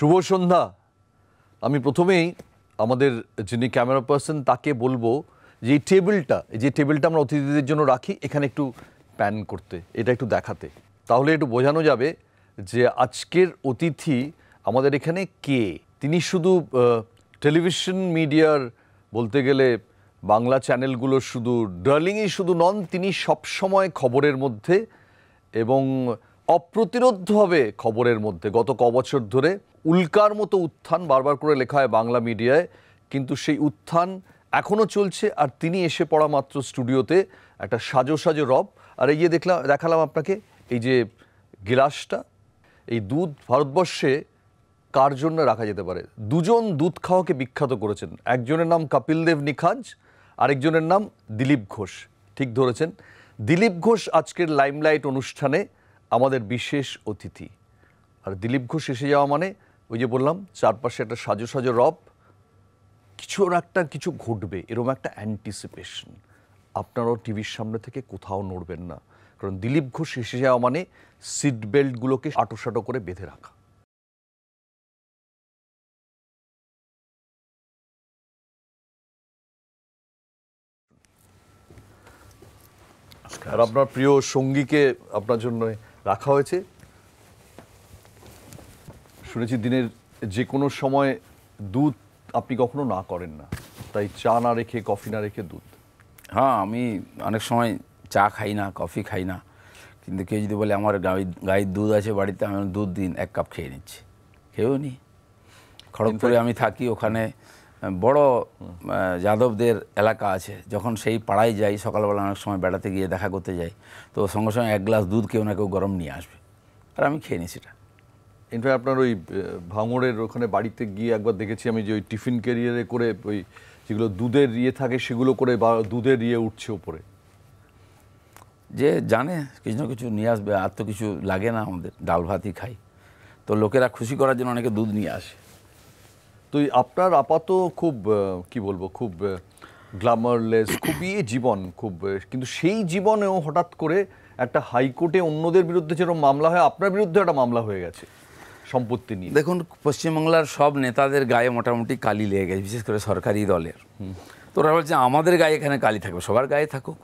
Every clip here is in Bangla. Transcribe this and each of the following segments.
শুভ সন্ধ্যা আমি প্রথমেই আমাদের যিনি ক্যামেরা পার্সন তাকে বলবো যে এই টেবিলটা যে টেবিলটা আমরা অতিথিদের জন্য রাখি এখানে একটু প্যান করতে এটা একটু দেখাতে তাহলে একটু বোঝানো যাবে যে আজকের অতিথি আমাদের এখানে কে তিনি শুধু টেলিভিশন মিডিয়ার বলতে গেলে বাংলা চ্যানেলগুলো শুধু ডার্লিংই শুধু নন তিনি সবসময় খবরের মধ্যে এবং অপ্রতিরোধভাবে খবরের মধ্যে গত ক বছর ধরে উল্কার মতো উত্থান বারবার করে লেখা হয় বাংলা মিডিয়ায় কিন্তু সেই উত্থান এখনও চলছে আর তিনি এসে পড়া মাত্র স্টুডিওতে একটা সাজো সাজো রব আর এই দেখলাম দেখালাম আপনাকে এই যে গিলাসটা এই দুধ ভারতবর্ষে কার জন্য রাখা যেতে পারে দুজন দুধ খাওয়াকে বিখ্যাত করেছেন একজনের নাম কপিল দেব নিখাজ আরেকজনের নাম দিলীপ ঘোষ ঠিক ধরেছেন দিলীপ ঘোষ আজকের লাইমলাইট অনুষ্ঠানে আমাদের বিশেষ অতিথি আর দিলীপ ঘোষ এসে যাওয়া মানে ওই যে বললাম চারপাশে একটা সাজো সাজো রব কিছু একটা কিছু ঘটবে এরকম একটা অ্যান্টিসিপেশন আপনারাও টিভির সামনে থেকে কোথাও নড়বেন না কারণ দিলীপ ঘোষ এসে যাওয়া মানে সিট বেল্টগুলোকে আটোসাটো করে বেঁধে রাখা আর আপনার প্রিয় সঙ্গীকে আপনার জন্য রাখা হয়েছে শুনেছি দিনের যে কোনো সময় দুধ আপনি কখনো না করেন না তাই চা না রেখে কফি না রেখে দুধ হ্যাঁ আমি অনেক সময় চা খাই না কফি খাই না কিন্তু কেউ যদি বলে আমার গাই গায়ের দুধ আছে বাড়িতে আমি দুধ দিন এক কাপ খেয়ে নিচ্ছি খেয়েও নি খড়গপুরে আমি থাকি ওখানে বড় যাদবদের এলাকা আছে যখন সেই পাড়ায় যাই সকালবেলা অনেক সময় বেড়াতে গিয়ে দেখা করতে যাই তো সঙ্গে সঙ্গে এক গ্লাস দুধ কেউ না কেউ গরম নিয়ে আসবে আর আমি খেয়ে নিই সেটা ইনফ্যাক্ট আপনার ওই ভাঙড়ের ওখানে বাড়িতে গিয়ে একবার দেখেছি আমি যে ওই টিফিন ক্যারিয়ারে করে ওই যেগুলো দুধের ইয়ে থাকে সেগুলো করে বা দুধের ইয়ে উঠছে ওপরে যে জানে কিছু না কিছু নিয়ে আসবে আর তো কিছু লাগে না আমাদের ডাল ভাতই খাই তো লোকেরা খুশি করার জন্য অনেকে দুধ নিয়ে আসে তো আপনার আপাত খুব কি বলবো খুব গ্ল্যামারলেস খুবই জীবন খুব কিন্তু সেই জীবনেও হঠাৎ করে একটা হাইকোর্টে অন্যদের বিরুদ্ধে যেরকম মামলা হয় আপনার বিরুদ্ধে একটা মামলা হয়ে গেছে সম্পত্তি নিয়ে দেখুন পশ্চিমবাংলার সব নেতাদের গায়ে মোটামুটি কালি লেগে গেছে বিশেষ করে সরকারি দলের তো ওরা বলছে আমাদের গায়ে এখানে কালি থাকবে সবার গায়ে থাকুক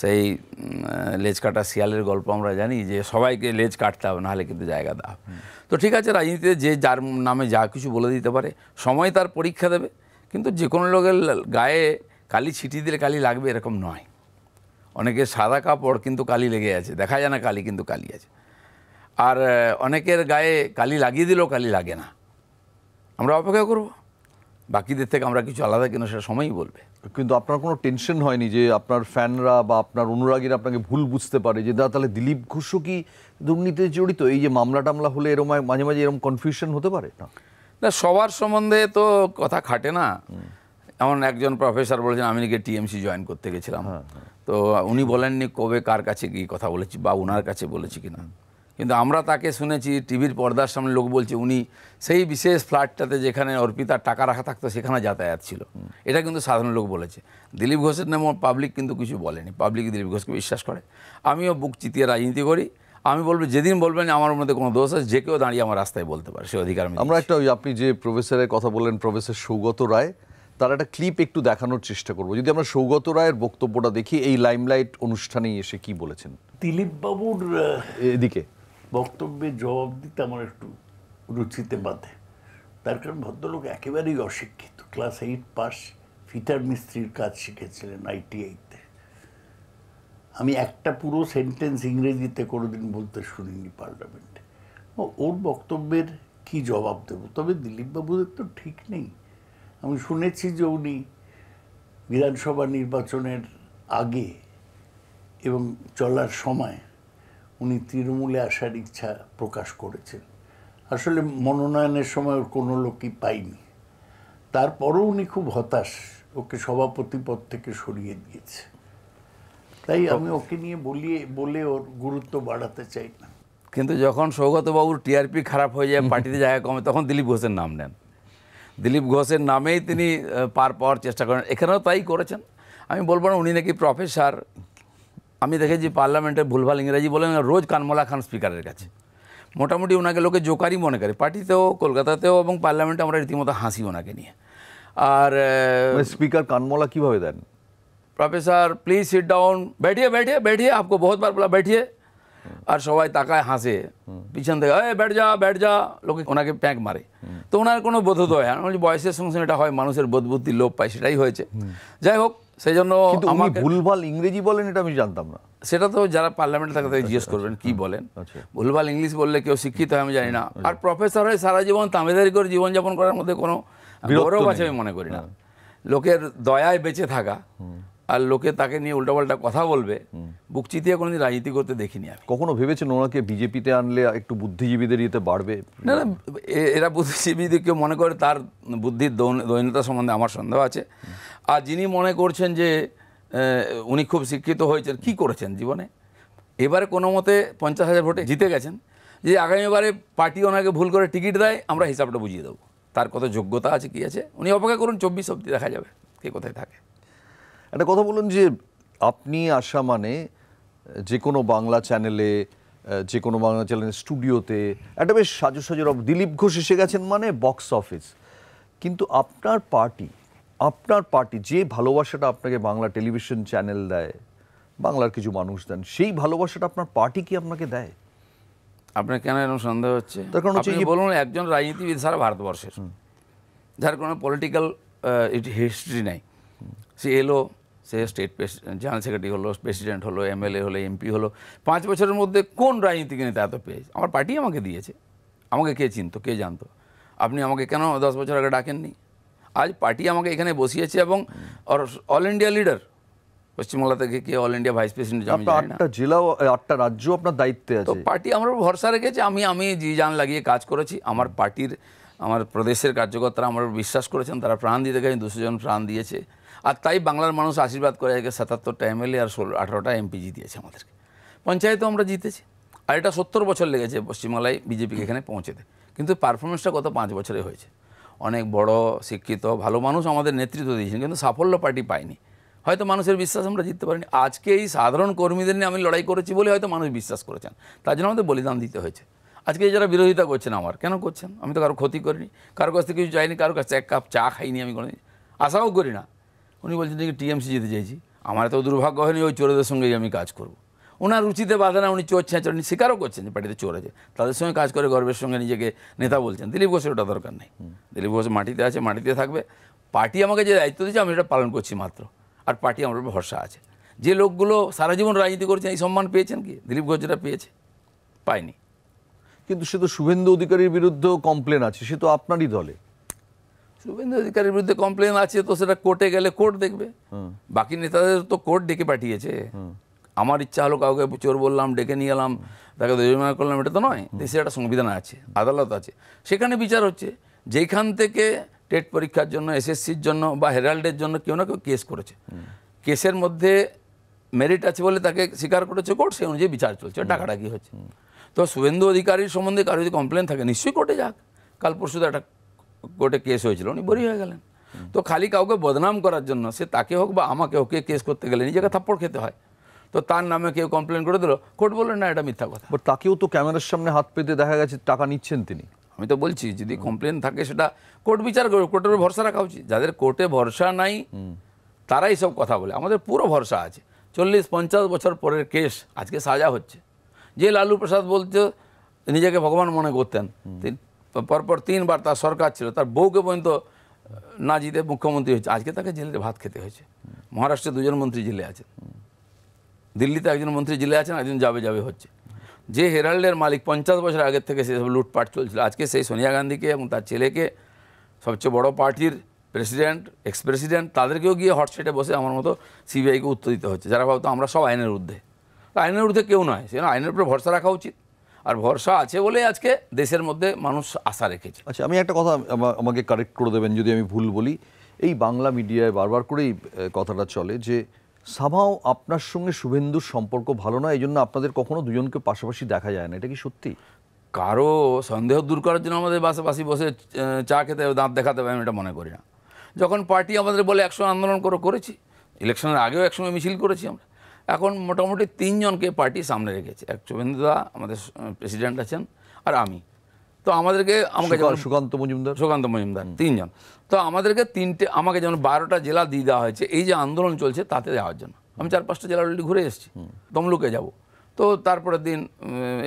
সেই লেজ কাটা শিয়ালের গল্প আমরা জানি যে সবাইকে লেজ কাটতে হবে নাহলে কিন্তু জায়গা দেওয়া তো ঠিক আছে রাজনীতিতে যে যার নামে যা কিছু বলে দিতে পারে সময় তার পরীক্ষা দেবে কিন্তু যে কোনো লোকের গায়ে কালি ছিটিয়ে দিলে কালি লাগবে এরকম নয় অনেকে সাদা কাপড় কিন্তু কালি লেগে আছে দেখা যায় না কালি কিন্তু কালি আছে আর অনেকের গায়ে কালি লাগিয়ে দিলেও কালি লাগে না আমরা অপেক্ষা করবো বাকিদের থেকে আমরা কিছু আলাদা কিনা সেটা সময়ই বলবে কিন্তু আপনার কোনো টেনশন হয়নি যে আপনার ফ্যানরা বা আপনার অনুরাগীরা আপনাকে ভুল বুঝতে পারে যে দাদা তাহলে দিলীপ ঘোষও কি দুর্নীতিতে জড়িত এই যে মামলা টামলা হলে এরম মাঝে মাঝে এরম কনফিউশন হতে পারে না না সবার সম্বন্ধে তো কথা খাটে না এমন একজন প্রফেসর বলেছেন আমি নাকি টিএমসি জয়েন করতে গেছিলাম হ্যাঁ, হ্যাঁ। তো উনি বলেননি কবে কার কাছে গিয়ে কথা বলেছি বা ওনার কাছে বলেছি কিনা কিন্তু আমরা তাকে শুনেছি টিভির পর্দার সামনে লোক বলছে উনি সেই বিশেষ ফ্ল্যাটটাতে যেখানে অর্পিতার টাকা রাখা থাকতো সেখানে যাতায়াত ছিল এটা কিন্তু সাধারণ লোক বলেছে দিলীপ ঘোষের নামে পাবলিক কিন্তু কিছু বলেনি পাবলিক দিলীপ ঘোষকে বিশ্বাস করে আমিও বুক চিতিয়ে রাজনীতি করি আমি বলবো যেদিন বলবেন আমার মধ্যে কোনো দোষ আছে যে কেউ দাঁড়িয়ে আমার রাস্তায় বলতে পারে সে অধিকার আমরা একটা ওই আপনি যে প্রফেসরের কথা বললেন প্রফেসর সৌগত রায় তার একটা ক্লিপ একটু দেখানোর চেষ্টা করব যদি আমরা সৌগত রায়ের বক্তব্যটা দেখি এই লাইমলাইট অনুষ্ঠানে এসে কি বলেছেন দিলীপবাবুর এদিকে বক্তব্যে জবাব দিতে আমার একটু রুচিতে বাঁধে তার কারণ ভদ্রলোক একেবারেই অশিক্ষিত ক্লাস এইট পাস ফিটার মিস্ত্রির কাজ শিখেছিলেন আইটি এইটে আমি একটা পুরো সেন্টেন্স ইংরেজিতে কোনোদিন বলতে শুনিনি পার্লামেন্টে ওর বক্তব্যের কি জবাব দেব তবে দিলীপবাবুদের তো ঠিক নেই আমি শুনেছি যে উনি বিধানসভা নির্বাচনের আগে এবং চলার সময় উনি তৃণমূলে আসার ইচ্ছা প্রকাশ করেছেন আসলে মনোনয়নের সময় ওর কোনো লোকই পাইনি তারপরও উনি খুব হতাশ ওকে সভাপতি পদ থেকে সরিয়ে দিয়েছে তাই আমি ওকে নিয়ে বলি বলে ওর গুরুত্ব বাড়াতে চাই না কিন্তু যখন সৌগতবাবুর টিআরপি খারাপ হয়ে যায় পার্টিতে জায়গা কমে তখন দিলীপ ঘোষের নাম নেন দিলীপ ঘোষের নামেই তিনি পার পাওয়ার চেষ্টা করেন এখানেও তাই করেছেন আমি বলবো না উনি নাকি প্রফেসর আমি দেখেছি পার্লামেন্টে ভুলভাল ইংরেজি বলেন রোজ কানমলা খান স্পিকারের কাছে মোটামুটি ওনাকে লোকে জোকারই মনে করে পার্টিতেও কলকাতাতেও এবং পার্লামেন্টে আমরা রীতিমতো হাসি ওনাকে নিয়ে আর মানে স্পিকার কানমলা কীভাবে দেন প্রফেসর প্লিজ সিট ডাউন ব্যাঠিয়ে ব্যাঠিয়ে ব্যাঠিয়ে আপকো বহুত বার বলা ব্যাঠিয়ে আর সবাই তাকায় হাসে পিছন থেকে এ ব্যাট যা ব্যাট যা লোকে ওনাকে প্যাঁক মারে তো ওনার কোনো বোধোদয় হয় বয়সের সঙ্গে সঙ্গে এটা হয় মানুষের বোধবুদ্ধি লোপ পায় সেটাই হয়েছে যাই হোক সেই জন্য আমার ভুলভাল ইংরেজি বলেন এটা আমি জানতাম না সেটা তো যারা পার্লামেন্টে থাকে তাদের আচ্ছা, জিজ্ঞেস করবেন আচ্ছা। কি বলেন আচ্ছা। ভুলভাল ইংলিশ বললে কেউ শিক্ষিত হয় আমি জানি না আর প্রফেসর হয়ে সারা জীবন তামেদারি করে জীবনযাপন করার মধ্যে কোনো গৌরব আছে আমি মনে করি না লোকের দয়ায় বেঁচে থাকা আর লোকে তাকে নিয়ে উল্টাপাল্টা কথা বলবে বুক চিতিয়ে কোনোদিন রাজনীতি করতে দেখিনি আমি কখনো ভেবেছেন ওনাকে বিজেপিতে আনলে একটু বুদ্ধিজীবীদের ইয়েতে বাড়বে না না এরা বুদ্ধিজীবীদের কেউ মনে করে তার বুদ্ধির দৈনতা সম্বন্ধে আমার সন্দেহ আছে আর যিনি মনে করছেন যে উনি খুব শিক্ষিত হয়েছেন কি করেছেন জীবনে এবারে কোনো মতে পঞ্চাশ হাজার ভোটে জিতে গেছেন যে আগামীবারে পার্টি ওনাকে ভুল করে টিকিট দেয় আমরা হিসাবটা বুঝিয়ে দেবো তার কত যোগ্যতা আছে কি আছে উনি অপেক্ষা করুন চব্বিশ অব্দি দেখা যাবে কে কোথায় থাকে একটা কথা বলুন যে আপনি আসা মানে যে কোনো বাংলা চ্যানেলে যে কোনো বাংলা চ্যানেলের স্টুডিওতে একটা বেশ সাজু সাজু দিলীপ ঘোষ এসে গেছেন মানে বক্স অফিস কিন্তু আপনার পার্টি আপনার পার্টি যে ভালোবাসাটা আপনাকে বাংলা টেলিভিশন চ্যানেল দেয় বাংলার কিছু মানুষ দেন সেই ভালোবাসাটা আপনার পার্টি কি আপনাকে দেয় আপনার কেন এরকম সন্দেহ হচ্ছে বলুন একজন রাজনীতিবিদ সারা ভারতবর্ষের যার কোনো পলিটিক্যাল হিস্ট্রি নাই সে এলো সে স্টেট জেনারেল সেক্রেটারি হলো প্রেসিডেন্ট হলো এমএলএ হলো এমপি হলো পাঁচ বছরের মধ্যে কোন রাজনীতিকে নেতা এত পেয়েছে আমার পার্টি আমাকে দিয়েছে আমাকে কে চিনতো কে জানতো আপনি আমাকে কেন দশ বছর আগে ডাকেননি আজ পার্টি আমাকে এখানে বসিয়েছে এবং অল ইন্ডিয়া লিডার পশ্চিমবাংলা থেকে কে অল ইন্ডিয়া ভাইস প্রেসিডেন্ট আমি না জেলা আটটা রাজ্য আপনার দায়িত্বে আছে পার্টি আমার ভরসা রেখেছে আমি আমি জি জান লাগিয়ে কাজ করেছি আমার পার্টির আমার প্রদেশের কার্যকর্তারা আমার বিশ্বাস করেছেন তারা প্রাণ দিতে গেছেন দুশো জন প্রাণ দিয়েছে আর তাই বাংলার মানুষ আশীর্বাদ করে আজকে সাতাত্তরটা এমএলএ আর ষোলো আঠারোটা এমপি জিতিয়েছে আমাদেরকে পঞ্চায়েতও আমরা জিতেছি আর এটা সত্তর বছর লেগেছে পশ্চিমবাংলায় বিজেপিকে এখানে পৌঁছেতে কিন্তু পারফরমেন্সটা গত পাঁচ বছরে হয়েছে অনেক বড় শিক্ষিত ভালো মানুষ আমাদের নেতৃত্ব দিয়েছেন কিন্তু সাফল্য পার্টি পায়নি হয়তো মানুষের বিশ্বাস আমরা জিততে পারিনি আজকে এই সাধারণ কর্মীদের নিয়ে আমি লড়াই করেছি বলে হয়তো মানুষ বিশ্বাস করেছেন তার জন্য আমাদের বলিদান দিতে হয়েছে আজকে যারা বিরোধিতা করছেন আমার কেন করছেন আমি তো কারো ক্ষতি করিনি কারোর কাছ থেকে কিছু চাইনি কারোর কাছে এক কাপ চা খাইনি আমি কোনো আশাও করি না উনি বলছেন নাকি টিএমসি যেতে চাইছি আমার তো দুর্ভাগ্য হয়নি ওই চোরদের সঙ্গেই আমি কাজ করব ওনার রুচিতে বাধা না উনি চোর ছেঁচর উনি স্বীকারও করছেন যে পার্টিতে চোর আছে তাদের সঙ্গে কাজ করে গর্বের সঙ্গে নিজেকে নেতা বলছেন দিলীপ ঘোষের ওটা দরকার নেই দিলীপ ঘোষ মাটিতে আছে মাটিতে থাকবে পার্টি আমাকে যে দায়িত্ব দিয়েছে আমি এটা পালন করছি মাত্র আর পার্টি আমার উপর ভরসা আছে যে লোকগুলো সারা জীবন রাজনীতি করেছেন এই সম্মান পেয়েছেন কি দিলীপ ঘোষ যেটা পেয়েছে পায়নি কিন্তু সে তো শুভেন্দু অধিকারীর বিরুদ্ধে কমপ্লেন আছে সে তো আপনারই দলে শুভেন্দু অধিকারীর বিরুদ্ধে কমপ্লেন আছে তো সেটা কোর্টে গেলে কোর্ট দেখবে বাকি নেতাদের তো কোর্ট ডেকে পাঠিয়েছে আমার ইচ্ছা হলো কাউকে চোর বললাম ডেকে নিয়ে এলাম তাকে জরিমানা করলাম এটা তো নয় দেশের একটা সংবিধান আছে আদালত আছে সেখানে বিচার হচ্ছে যেখান থেকে টেট পরীক্ষার জন্য এসএসসির জন্য বা হেরাল্ডের জন্য কেউ না কেউ কেস করেছে কেসের মধ্যে মেরিট আছে বলে তাকে স্বীকার করেছে কোর্ট সেই অনুযায়ী বিচার চলছে ডাকাডাকি কি হচ্ছে তো শুভেন্দু অধিকারীর সম্বন্ধে কারো যদি কমপ্লেন থাকে নিশ্চয়ই কোর্টে যাক কাল পরশু তো একটা কোর্টে কেস হয়েছিল উনি বরি হয়ে গেলেন তো খালি কাউকে বদনাম করার জন্য সে তাকে হোক বা আমাকে হোক কেস করতে গেলে নিজেকে থাপ্পড় খেতে হয় তো তার নামে কেউ কমপ্লেন করে দিল কোর্ট বললেন না এটা মিথ্যা কথা তাকেও তো ক্যামেরার সামনে হাত পেতে দেখা গেছে টাকা নিচ্ছেন তিনি আমি তো বলছি যদি কমপ্লেন থাকে সেটা কোর্ট বিচার করবে কোর্টের ভরসা রাখা উচিত যাদের কোর্টে ভরসা নাই তারাই সব কথা বলে আমাদের পুরো ভরসা আছে চল্লিশ পঞ্চাশ বছর পরের কেস আজকে সাজা হচ্ছে যে লালু প্রসাদ বলতে নিজেকে ভগবান মনে করতেন পরপর তিনবার তার সরকার ছিল তার বউকে পর্যন্ত না জিতে মুখ্যমন্ত্রী হয়েছে আজকে তাকে জেলে ভাত খেতে হয়েছে মহারাষ্ট্রে দুজন মন্ত্রী জেলে আছেন দিল্লিতে একজন মন্ত্রী জেলে আছেন একজন যাবে যাবে হচ্ছে যে হেরাল্ডের মালিক পঞ্চাশ বছর আগের থেকে সেসব লুটপাট চলছিল আজকে সেই সোনিয়া গান্ধীকে এবং তার ছেলেকে সবচেয়ে বড় পার্টির প্রেসিডেন্ট এক্স প্রেসিডেন্ট তাদেরকেও গিয়ে হটসেটে বসে আমার মতো সিবিআইকে উত্তর দিতে হচ্ছে যারা ভাবতো আমরা সব আইনের ঊর্ধ্বে তা আইনের ঊর্ধ্বে কেউ নয় সেজন্য আইনের উপরে ভরসা রাখা উচিত আর ভরসা আছে বলে আজকে দেশের মধ্যে মানুষ আশা রেখেছে আচ্ছা আমি একটা কথা আমাকে কারেক্ট করে দেবেন যদি আমি ভুল বলি এই বাংলা মিডিয়ায় বারবার করেই কথাটা চলে যে সাভাও আপনার সঙ্গে শুভেন্দুর সম্পর্ক ভালো নয় এই জন্য আপনাদের কখনো দুজনকে পাশাপাশি দেখা যায় না এটা কি সত্যি কারো সন্দেহ দূর করার জন্য আমাদের পাশাপাশি বসে চা খেতে দাঁত দেখাতে হবে আমি এটা মনে করি না যখন পার্টি আমাদের বলে একসঙ্গে আন্দোলন করে করেছি ইলেকশনের আগেও একসঙ্গে মিছিল করেছি আমরা এখন মোটামুটি তিনজনকে পার্টি সামনে রেখেছে এক শুভেন্দুদা আমাদের প্রেসিডেন্ট আছেন আর আমি তো আমাদেরকে আমাকে যেমন সুকান্ত মজুমদার সুকান্ত মজুমদার তিনজন তো আমাদেরকে তিনটে আমাকে যেমন বারোটা জেলা দিয়ে দেওয়া হয়েছে এই যে আন্দোলন চলছে তাতে যাওয়ার জন্য আমি চার পাঁচটা জেলা অলরেডি ঘুরে এসেছি তমলুকে যাব তো তারপরের দিন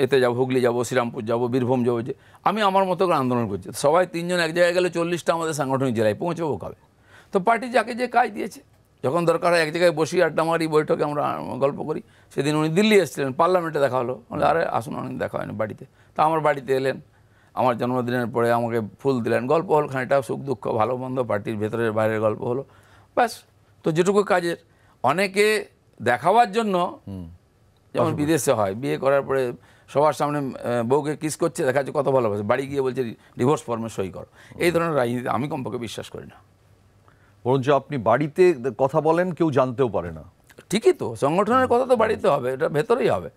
এতে যাব হুগলি যাব শ্রীরামপুর যাব বীরভূম যাবো যে আমি আমার মতো করে আন্দোলন করছি সবাই তিনজন এক জায়গায় গেলে চল্লিশটা আমাদের সাংগঠনিক জেলায় পৌঁছবো কবে তো পার্টি যাকে যে কাজ দিয়েছে যখন দরকার হয় এক জায়গায় বসি আড্ডা মারি বৈঠকে আমরা গল্প করি সেদিন উনি দিল্লি এসেছিলেন পার্লামেন্টে দেখা হলো আরে আসুন অনেক দেখা হয়নি বাড়িতে তা আমার বাড়িতে এলেন আমার জন্মদিনের পরে আমাকে ফুল দিলেন গল্প হল খানিকটা সুখ দুঃখ ভালো মন্দ পার্টির ভেতরের বাইরের গল্প হলো ব্যাস তো যেটুকু কাজের অনেকে দেখাবার জন্য যেমন বিদেশে হয় বিয়ে করার পরে সবার সামনে বউকে কিস করছে দেখা যাচ্ছে কত ভালোবাসে বাড়ি গিয়ে বলছে ডিভোর্স ফর্মে সই কর এই ধরনের রাজনীতি আমি কমপক্ষে বিশ্বাস করি না বরঞ্চ আপনি বাড়িতে কথা বলেন কেউ জানতেও পারে না ঠিকই তো সংগঠনের কথা তো বাড়িতে হবে এটা ভেতরেই হবে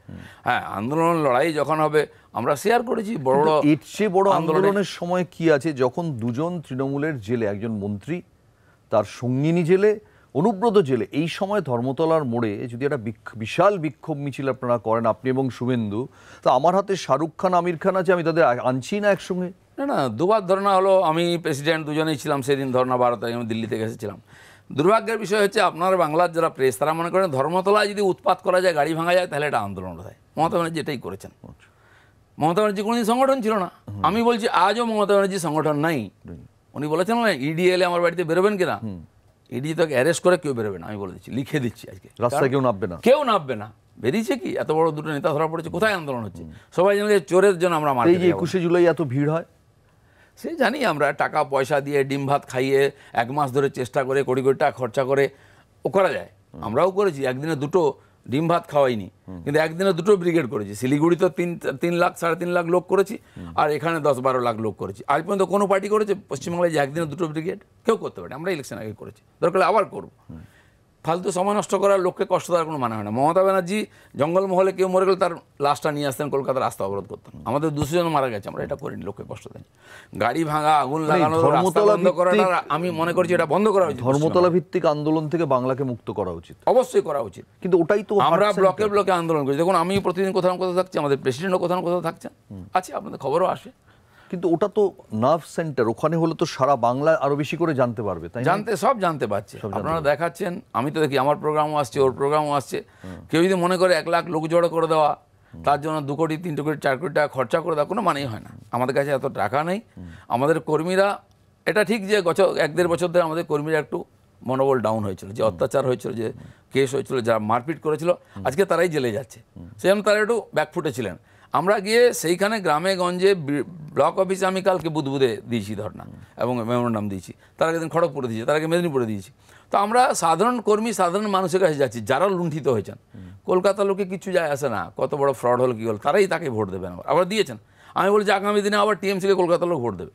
হ্যাঁ আন্দোলন লড়াই যখন হবে আমরা শেয়ার করেছি বড় এর চেয়ে বড় আন্দোলনের সময় কি আছে যখন দুজন তৃণমূলের জেলে একজন মন্ত্রী তার সঙ্গিনী জেলে অনুব্রত জেলে এই সময় ধর্মতলার মোড়ে যদি একটা বিশাল বিক্ষোভ মিছিল আপনারা করেন আপনি এবং শুভেন্দু তা আমার হাতে শাহরুখ খান আমির খান আছে আমি তাদের আনছি না একসঙ্গে না না দুবার ধর্না হলো আমি প্রেসিডেন্ট দুজনেই ছিলাম সেদিন ধর্না বারো তারিখে আমি দিল্লি থেকে এসেছিলাম দুর্ভাগ্যের বিষয় হচ্ছে আপনার বাংলার যারা প্রেস তারা মনে করেন ধর্মতলায় যদি উৎপাত করা যায় গাড়ি ভাঙা যায় তাহলে এটা আন্দোলন হয় মমতা ব্যানার্জি এটাই করেছেন মমতা ব্যানার্জি কোনোদিন সংগঠন ছিল না আমি বলছি আজও মমতা ব্যানার্জি সংগঠন নাই উনি বলেছেন না ইডি এলে আমার বাড়িতে বেরোবেন কিনা ইডি e তোকে অ্যারেস্ট করে কেউ বেরোবে না আমি বলে দিচ্ছি লিখে দিচ্ছি আজকে রাস্তায় কেউ নামবে না কেউ নামবে না বেরিয়েছে কি এত বড় দুটো নেতা ধরা পড়েছে কোথায় আন্দোলন হচ্ছে সবাই জানে চোরের জন্য আমরা মারি একুশে জুলাই এত ভিড় হয় সে জানি আমরা টাকা পয়সা দিয়ে ডিম ভাত খাইয়ে এক মাস ধরে চেষ্টা করে কোটি কোটি টাকা খরচা করে ও করা যায় আমরাও করেছি একদিনে দুটো ডিম ভাত খাওয়াইনি কিন্তু একদিনে দুটো ব্রিগেড করেছি শিলিগুড়ি তো তিন তিন লাখ সাড়ে তিন লাখ লোক করেছি আর এখানে দশ বারো লাখ লোক করেছি আজ পর্যন্ত কোনো পার্টি করেছে পশ্চিমবাংলায় যে একদিনে দুটো ব্রিগেড কেউ করতে পারে আমরা ইলেকশন আগে করেছি দরকার আবার করবো ফালতু সময় নষ্ট করার লোককে কষ্ট দেওয়ার কোনো মানে হয় না মমতা ব্যানার্জি জঙ্গলমহলে কেউ মরে গেলে তার লাশটা নিয়ে আসতেন কলকাতার রাস্তা অবরোধ করতেন আমাদের দুশোজন মারা গেছে আমরা এটা করিনি লোককে কষ্ট দেন গাড়ি ভাঙা আগুন মানে লাগানো বন্ধ করাটা আমি মনে করছি এটা বন্ধ করা উচিত ধর্মতলা ভিত্তিক আন্দোলন থেকে বাংলাকে মুক্ত করা উচিত অবশ্যই করা উচিত কিন্তু ওটাই তো আমরা ব্লকে ব্লকে আন্দোলন করি দেখুন আমি প্রতিদিন কোথাও কোথাও থাকছি আমাদের প্রেসিডেন্টও কোথাও কোথাও থাকছে আছে আপনাদের খবরও আসে কিন্তু ওটা তো নার্ভ সেন্টার ওখানে হলে তো সারা বাংলা আরো বেশি করে জানতে পারবে তাই জানতে সব জানতে পারছে আপনারা দেখাচ্ছেন আমি তো দেখি আমার প্রোগ্রামও আসছে ওর প্রোগ্রামও আসছে কেউ যদি মনে করে এক লাখ লোক জড়ো করে দেওয়া তার জন্য দু কোটি তিন কোটি চার কোটি টাকা খরচা করে দেওয়া কোনো মানেই হয় না আমাদের কাছে এত টাকা নেই আমাদের কর্মীরা এটা ঠিক যে গছ এক দেড় বছর ধরে আমাদের কর্মীরা একটু মনোবল ডাউন হয়েছিল যে অত্যাচার হয়েছিল যে কেস হয়েছিল যারা মারপিট করেছিল আজকে তারাই জেলে যাচ্ছে সেজন্য তারা একটু ব্যাকফুটে ছিলেন আমরা গিয়ে সেইখানে গ্রামে গঞ্জে ব্লক অফিসে আমি কালকে বুধবুধে দিয়েছি ধরনা এবং নাম দিয়েছি তার আগে দিন খড়গপুরে দিয়েছি তার আগে মেদিনীপুরে দিয়েছি তো আমরা সাধারণ কর্মী সাধারণ মানুষের কাছে যাচ্ছি যারা লুণ্ঠিত হয়েছেন কলকাতা লোকে কিছু যায় আসে না কত বড় ফ্রড হলো কী হল তারাই তাকে ভোট দেবেন আবার আবার দিয়েছেন আমি বলছি আগামী দিনে আবার টিএমসিকে কলকাতার লোক ভোট দেবে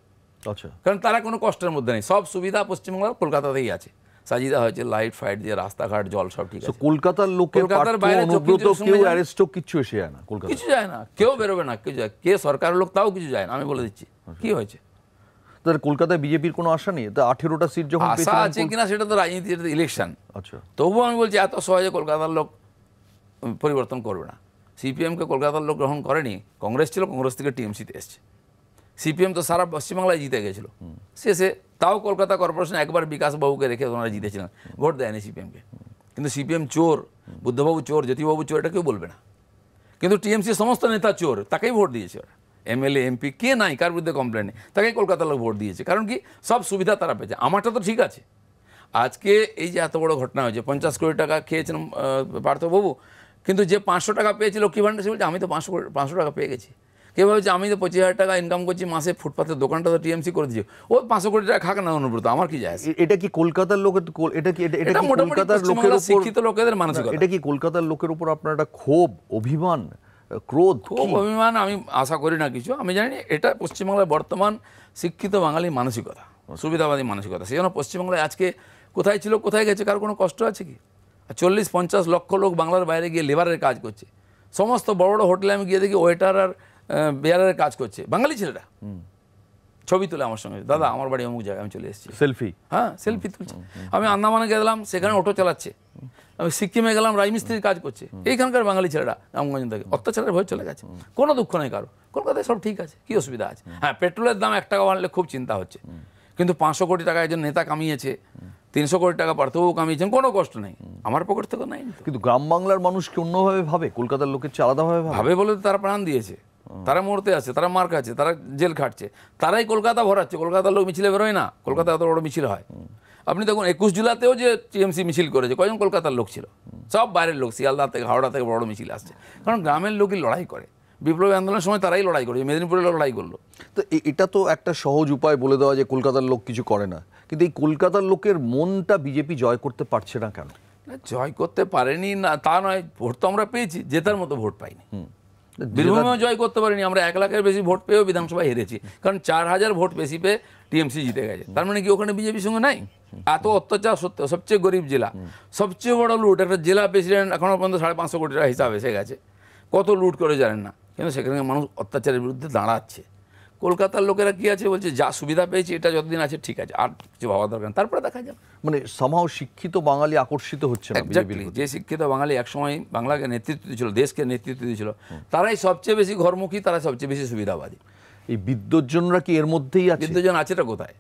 আচ্ছা কারণ তারা কোনো কষ্টের মধ্যে নেই সব সুবিধা পশ্চিমবঙ্গ কলকাতাতেই আছে সাজিদা হয়েছে লাইট ফাইট দিয়ে রাস্তাঘাট জল সব ঠিক আছে কলকাতার লোকের কলকাতার বাইরে অনুব্রত কেউ অ্যারেস্ট কিছু এসে যায় না কলকাতা কিছু যায় না কেউ বেরোবে না কেউ যায় কে সরকারের লোক তাও কিছু যায় না আমি বলে দিচ্ছি আচ্ছা। কি হয়েছে তাহলে কলকাতায় বিজেপির কোনো আশা নেই তো আঠেরোটা সিট যখন আশা আছে কিনা সেটা তো রাজনীতি সেটা ইলেকশন আচ্ছা তবুও আমি বলছি এত সহজে কলকাতার লোক পরিবর্তন করবে না সিপিএমকে কলকাতার লোক গ্রহণ করেনি কংগ্রেস ছিল কংগ্রেস থেকে টিএমসিতে এসছে সিপিএম তো সারা পশ্চিমবাংলায় জিতে গেছিল শেষে তাও কলকাতা কর্পোরেশন একবার বিকাশবাবুকে রেখে ওনারা জিতেছিলেন ভোট দেয়নি সিপিএমকে কিন্তু সিপিএম চোর বুদ্ধবাবু চোর জ্যোতিবাবু চোর এটা কেউ বলবে না কিন্তু টিএমসি সমস্ত নেতা চোর তাকেই ভোট দিয়েছে ওরা এমএলএ এমপি কে নাই কার বিরুদ্ধে কমপ্লেন নেই তাকেই কলকাতার লোক ভোট দিয়েছে কারণ কি সব সুবিধা তারা পেয়েছে আমারটা তো ঠিক আছে আজকে এই যে এত বড় ঘটনা হয়েছে পঞ্চাশ কোটি টাকা খেয়েছেন পার্থবাবু কিন্তু যে পাঁচশো টাকা পেয়েছিল কী ভান্ডার সে বলছে আমি তো পাঁচশো পাঁচশো টাকা পেয়ে গেছি কে ভাবছে আমি তো পঁচিশ হাজার টাকা ইনকাম করছি মাসে ফুটপাথের দোকানটা তো টিএমসি করে দিয়েছি ও পাঁচশো কোটি টাকা খাক না অনুব্রত আমার কি যায় এটা কি কলকাতার লোকের এটা কি এটা কলকাতার লোকের শিক্ষিত লোকেদের মানসিকতা এটা কি কলকাতার লোকের উপর আপনার একটা ক্ষোভ অভিমান ক্রোধ খুব অভিমান আমি আশা করি না কিছু আমি জানি এটা পশ্চিমবাংলার বর্তমান শিক্ষিত বাঙালি মানসিকতা সুবিধাবাদী মানসিকতা সেই জন্য পশ্চিমবাংলায় আজকে কোথায় ছিল কোথায় গেছে কার কোনো কষ্ট আছে কি চল্লিশ পঞ্চাশ লক্ষ লোক বাংলার বাইরে গিয়ে লেবারের কাজ করছে সমস্ত বড় বড় হোটেলে আমি গিয়ে দেখি ওয়েটার আর বেয়ারের কাজ করছে বাঙালি ছেলেরা ছবি তুলে আমার সঙ্গে দাদা আমার বাড়ি অমুক জায়গায় আমি চলে এসেছি সেলফি হ্যাঁ সেলফি তুলছে আমি আন্দামানে গেলাম সেখানে অটো চালাচ্ছে আমি সিকিমে গেলাম রাজমিস্ত্রির কাজ করছে এইখানকার বাঙালি ছেলেরা রামগঞ্জ থেকে অত্যাচারের ভয় চলে গেছে কোনো দুঃখ নেই কারো কলকাতায় সব ঠিক আছে কি অসুবিধা আছে হ্যাঁ পেট্রোলের দাম এক টাকা বাড়লে খুব চিন্তা হচ্ছে কিন্তু পাঁচশো কোটি টাকা একজন নেতা কামিয়েছে তিনশো কোটি টাকা পার্থবাবু কামিয়েছেন কোনো কষ্ট নেই আমার পকেট থেকে নাই কিন্তু গ্রাম বাংলার মানুষকে অন্যভাবে ভাবে কলকাতার লোকের চেয়ে আলাদাভাবে ভাবে বলে তারা প্রাণ দিয়েছে তারা মরতে আছে তারা মার খাচ্ছে তারা জেল খাটছে তারাই কলকাতা ভরাচ্ছে কলকাতার লোক মিছিলে বেরোয় না কলকাতা এত বড় মিছিল হয় আপনি দেখুন একুশ জুলাতেও যে টিএমসি মিছিল করেছে কয়জন কলকাতার লোক ছিল সব বাইরের লোক শিয়ালদা থেকে হাওড়া থেকে বড় মিছিল আসছে কারণ গ্রামের লোকই লড়াই করে বিপ্লবী আন্দোলনের সময় তারাই লড়াই করে মেদিনীপুরে লড়াই করলো তো এটা তো একটা সহজ উপায় বলে দেওয়া যে কলকাতার লোক কিছু করে না কিন্তু এই কলকাতার লোকের মনটা বিজেপি জয় করতে পারছে না কেন জয় করতে পারেনি না তা নয় ভোট তো আমরা পেয়েছি জেতার মতো ভোট পাইনি বীরভূমেও জয় করতে পারিনি আমরা এক লাখের বেশি ভোট পেয়েও বিধানসভায় হেরেছি কারণ চার হাজার ভোট বেশি পেয়ে টিএমসি জিতে গেছে তার মানে কি ওখানে বিজেপির সঙ্গে নাই এত অত্যাচার সত্য সবচেয়ে গরিব জেলা সবচেয়ে বড় লুট একটা জেলা প্রেসিডেন্ট এখনও পর্যন্ত সাড়ে পাঁচশো কোটি টাকা হিসাব এসে গেছে কত লুট করে জানেন না কিন্তু সেখানে মানুষ অত্যাচারের বিরুদ্ধে দাঁড়াচ্ছে কলকাতার লোকেরা কি আছে বলছে যা সুবিধা পেয়েছে এটা যতদিন আছে ঠিক আছে আর কিছু ভাবা দরকার তারপরে দেখা যাক মানে সমাও শিক্ষিত বাঙালি আকর্ষিত হচ্ছে যে শিক্ষিত বাঙালি একসময় বাংলাকে নেতৃত্ব দিয়েছিল দেশকে নেতৃত্ব দিয়েছিল তারাই সবচেয়ে বেশি ঘরমুখী তারা সবচেয়ে বেশি সুবিধাবাদী এই বিদ্যজনরা কি এর মধ্যেই আছে বিদ্যজন আছেটা কোথায়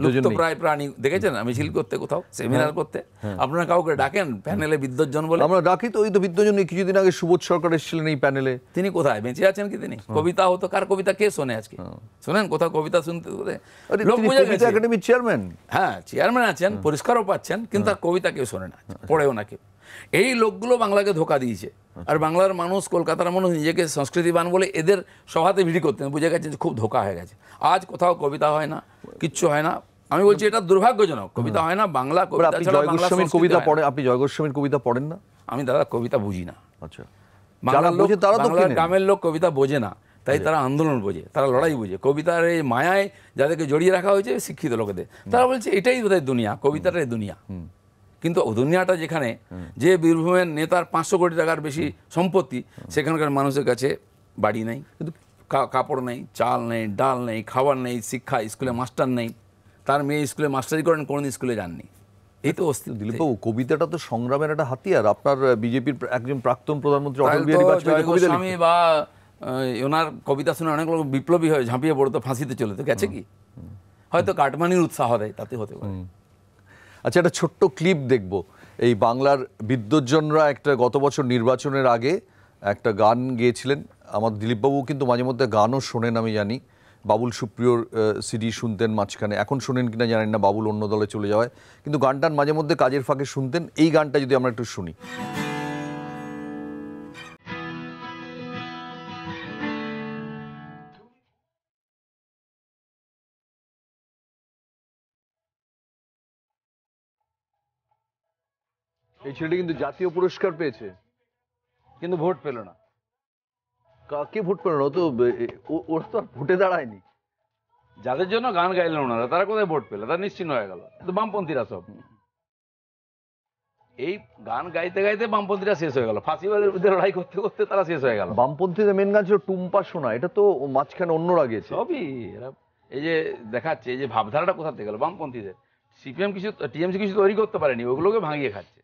লুপ্ত প্রায় প্রাণী দেখেছেন মিছিল করতে কোথাও হ্যাঁ। সেমিনার করতে হ্যাঁ। আপনারা কাউকে ডাকেন প্যানেলে বলে আমরা ডাকি তো ওই তো বিদ্যজন কিছুদিন আগে সুবোধ সরকার এসেছিলেন এই প্যানেলে তিনি কোথায় বেঁচে আছেন কি তিনি হ্যাঁ। কবিতা হতো কার কবিতা কে শোনে আজকে শোনেন কোথাও কবিতা শুনতে একাডেমি চেয়ারম্যান হ্যাঁ চেয়ারম্যান আছেন পরিষ্কারও পাচ্ছেন কিন্তু তার কবিতা কেউ শোনে না পড়েও না কেউ এই লোকগুলো বাংলাকে ধোকা দিয়েছে আর বাংলার মানুষ কলকাতার মানুষ নিজেকে সংস্কৃতিবান বলে এদের সভাতে ভিড় করতেন বুঝে গেছেন খুব ধোকা হয়ে গেছে আজ কোথাও কবিতা হয় না কিচ্ছু হয় না আমি বলছি এটা দুর্ভাগ্যজনক কবিতা হয় না বাংলা গোস্বামীর কবিতা পড়েন আপনি জয়গোস্বামীর কবিতা পড়েন না আমি দাদা কবিতা বুঝি না আচ্ছা বাংলার লোক গ্রামের লোক কবিতা বোঝে না তাই আচ্ছা। তারা আন্দোলন বোঝে তারা লড়াই বোঝে কবিতার এই মায়ায় যাদেরকে জড়িয়ে রাখা হয়েছে শিক্ষিত লোকেদের তারা বলছে এটাই বোধহয় দুনিয়া কবিতাটাই দুনিয়া কিন্তু দুনিয়াটা যেখানে যে বীরভূমের নেতার পাঁচশো কোটি টাকার বেশি সম্পত্তি সেখানকার মানুষের কাছে বাড়ি নেই কিন্তু কাপড় নেই চাল নেই ডাল নেই খাবার নেই শিক্ষা স্কুলে মাস্টার নেই তার মেয়ে স্কুলে মাস্টারি করেন কোনো স্কুলে যাননি এই তো অস্তিত্ব দিলীপবাবু কবিতাটা তো সংগ্রামের একটা হাতিয়ার আপনার বিজেপির একজন প্রাক্তন প্রধানমন্ত্রী অটল বিহারী বাজপেয়ী বা ওনার কবিতা শুনে অনেক লোক বিপ্লবী হয়ে ঝাঁপিয়ে পড়তো ফাঁসিতে চলে তো গেছে কি হয়তো কাটমানির উৎসাহ দেয় তাতে হতে পারে আচ্ছা একটা ছোট্ট ক্লিপ দেখব এই বাংলার বিদ্যুজ্জনরা একটা গত বছর নির্বাচনের আগে একটা গান গেয়েছিলেন আমার দিলীপবাবু কিন্তু মাঝে মধ্যে গানও শোনেন আমি জানি বাবুল সুপ্রিয়র সিডি শুনতেন মাঝখানে এখন শোনেন কিনা জানেন না বাবুল অন্য দলে চলে যাওয়ায় কিন্তু গানটান মাঝে মধ্যে কাজের ফাঁকে শুনতেন এই গানটা যদি আমরা একটু শুনি এই ছেলেটি কিন্তু জাতীয় পুরস্কার পেয়েছে কিন্তু ভোট পেল না কাকে ভোট পেল না ও তো ওর ওরা তো আর ভোটে দাঁড়ায়নি যাদের জন্য গান গাইলেন ওনারা তারা কোথায় ভোট পেল তারা নিশ্চিন্ন হয়ে গেল কিন্তু বামপন্থীরা সব এই গান গাইতে গাইতে বামপন্থীরা শেষ হয়ে গেল ফাঁসিবাদের বিরুদ্ধে লড়াই করতে করতে তারা শেষ হয়ে গেল বামপন্থীদের মেন গান ছিল টুম্পা শোনা এটা তো মাঝখানে অন্যরা গেছে সবই এরা এই যে দেখাচ্ছে এই যে ভাবধারাটা কোথা থেকে গেল বামপন্থীদের সিপিএম কিছু টিএমসি কিছু তৈরি করতে পারেনি ওগুলোকে ভাঙিয়ে খাচ্ছে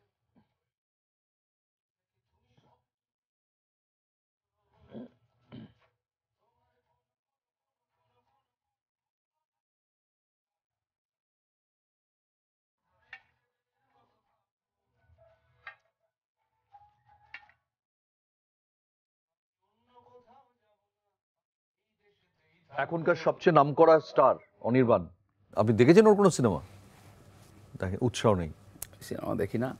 এখনকার সবচেয়ে নামকরা স্টার অনির্বাণ আপনি দেখেছেন ওর কোনো সিনেমা দেখেন উৎসাহ নেই সিনেমা দেখি না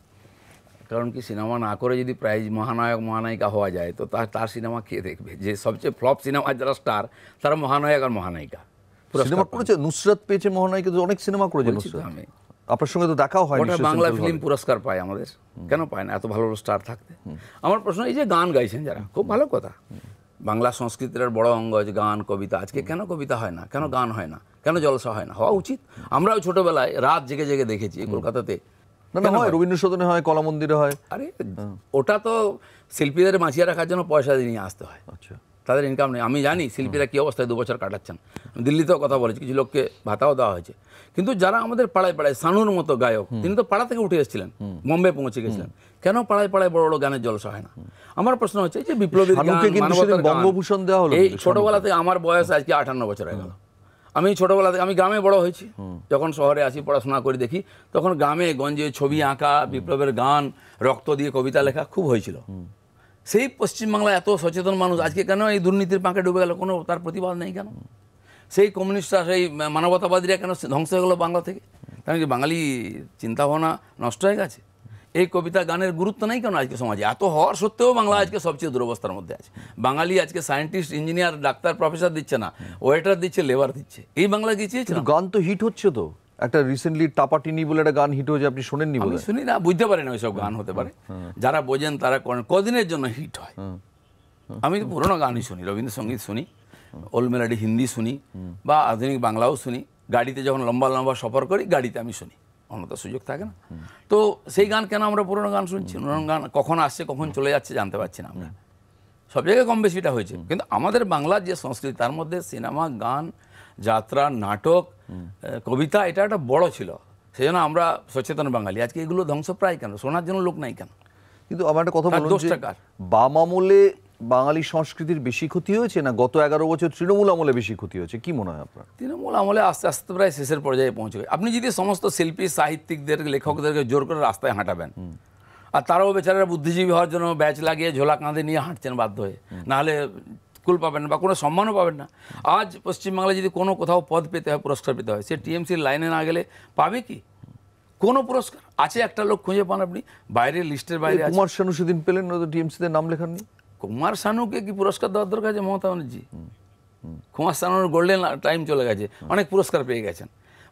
কারণ কি সিনেমা না করে যদি প্রাইজ মহানায়ক মহানায়িকা হওয়া যায় তো তার সিনেমা কে দেখবে যে সবচেয়ে ফ্লপ সিনেমা যারা স্টার তারা মহানায়ক আর মহানায়িকা সিনেমা করেছে নুসরাত পেয়েছে মহানায়িকা তো অনেক সিনেমা করেছে আমি আপনার সঙ্গে তো দেখাও হয় ওটা বাংলা ফিল্ম পুরস্কার পায় আমাদের কেন পায় না এত ভালো স্টার থাকতে আমার প্রশ্ন এই যে গান গাইছেন যারা খুব ভালো কথা বাংলা সংস্কৃতির বড় অঙ্গ আছে গান কবিতা আজকে কেন কবিতা হয় না কেন গান হয় না কেন জলসা হয় না হওয়া উচিত আমরাও ছোটবেলায় রাত জেগে জেগে দেখেছি কলকাতাতে হয় রবীন্দ্রসদনে হয় কলা মন্দিরে হয় আরে হ্যাঁ। ওটা তো শিল্পীদের বাঁচিয়ে রাখার জন্য পয়সা দিয়ে নিয়ে আসতে হয় আচ্ছা তাদের ইনকাম নেই আমি জানি শিল্পীরা কি অবস্থায় দু বছর কাটাচ্ছেন দিল্লিতেও কথা বলেছি কিছু লোককে ভাতাও দেওয়া হয়েছে কিন্তু যারা আমাদের পাড়ায় পাড়ায় সানুর মতো গায়ক তিনি তো পাড়া থেকে উঠে এসেছিলেন বম্বে পৌঁছে গেছিলেন কেন পাড়ায় পাড়ায় বড় বড় গানের জলসা হয় না আমার প্রশ্ন হচ্ছে যে বিপ্লবী বঙ্গভূষণ দেওয়া হলো এই ছোটবেলা থেকে আমার বয়স আজকে আটান্ন বছর হয়ে গেল আমি ছোটবেলা থেকে আমি গ্রামে বড় হয়েছি যখন শহরে আসি পড়াশোনা করে দেখি তখন গ্রামে গঞ্জে ছবি আঁকা বিপ্লবের গান রক্ত দিয়ে কবিতা লেখা খুব হয়েছিল সেই পশ্চিমবাংলা এত সচেতন মানুষ আজকে কেন এই দুর্নীতির পাঁকে ডুবে গেল কোনো তার প্রতিবাদ নেই কেন সেই কমিউনিস্টরা সেই মানবতাবাদীরা কেন ধ্বংস হয়ে গেলো বাংলা থেকে কারণ কি বাঙালি চিন্তাভাবনা নষ্ট হয়ে গেছে এই কবিতা গানের গুরুত্ব নেই কেন আজকে সমাজে এত হওয়ার সত্ত্বেও বাংলা আজকে সবচেয়ে দুরবস্থার মধ্যে আছে বাঙালি আজকে সায়েন্টিস্ট ইঞ্জিনিয়ার ডাক্তার প্রফেসর দিচ্ছে না ওয়েটার দিচ্ছে লেবার দিচ্ছে এই বাংলা গিয়েছে গান তো হিট হচ্ছে তো একটা রিসেন্টলি টাপাটিনি বলে একটা গান হিট হয়েছে আপনি শোনেননি বলে শুনি না বুঝতে পারেন ওইসব গান হতে পারে যারা বোঝেন তারা করেন কদিনের জন্য হিট হয় আমি পুরোনো গানই শুনি রবীন্দ্রসঙ্গীত শুনি ওল মেলাডি হিন্দি শুনি বা আধুনিক বাংলাও শুনি গাড়িতে যখন লম্বা লম্বা সফর করি গাড়িতে আমি শুনি তো সুযোগ থাকে না তো সেই গান কেন আমরা পুরনো গান শুনছি পুরনো গান কখন আসছে কখন চলে যাচ্ছে জানতে পারছি না আমরা সব জায়গায় কম বেশিটা হয়েছে কিন্তু আমাদের বাংলার যে সংস্কৃতি তার মধ্যে সিনেমা গান যাত্রা নাটক কবিতা এটা একটা বড় ছিল সেই জন্য আমরা সচেতন বাঙালি আজকে এগুলো ধ্বংস প্রায় কেন শোনার জন্য লোক নাই কেন কিন্তু আমার একটা কথা বাম আমলে বাঙালি সংস্কৃতির বেশি ক্ষতি হয়েছে না গত এগারো বছর তৃণমূল আমলে বেশি ক্ষতি হয়েছে কি মনে হয় আপনার তৃণমূল আমলে আস্তে আস্তে প্রায় শেষের পর্যায়ে পৌঁছে আপনি যদি সমস্ত শিল্পী সাহিত্যিকদের লেখকদেরকে জোর করে রাস্তায় হাঁটাবেন আর তারাও বেচারা বুদ্ধিজীবী হওয়ার জন্য ব্যাচ লাগিয়ে ঝোলা কাঁধে নিয়ে হাঁটছেন বাধ্য হয়ে নাহলে কুল পাবেন না বা কোনো সম্মানও পাবেন না আজ পশ্চিমবাংলায় যদি কোনো কোথাও পদ পেতে হয় পুরস্কার পেতে হয় সে টিএমসির লাইনে না গেলে পাবে কি কোনো পুরস্কার আছে একটা লোক খুঁজে পান আপনি বাইরের লিস্টের বাইরে কুমার শানু সেদিন পেলেন না তো টিএমসিতে নাম নেই কুমার শানুকে কি পুরস্কার দেওয়ার দরকার আছে মমতা ব্যানার্জি কুমার শানুর গোল্ডেন টাইম চলে গেছে অনেক পুরস্কার পেয়ে গেছেন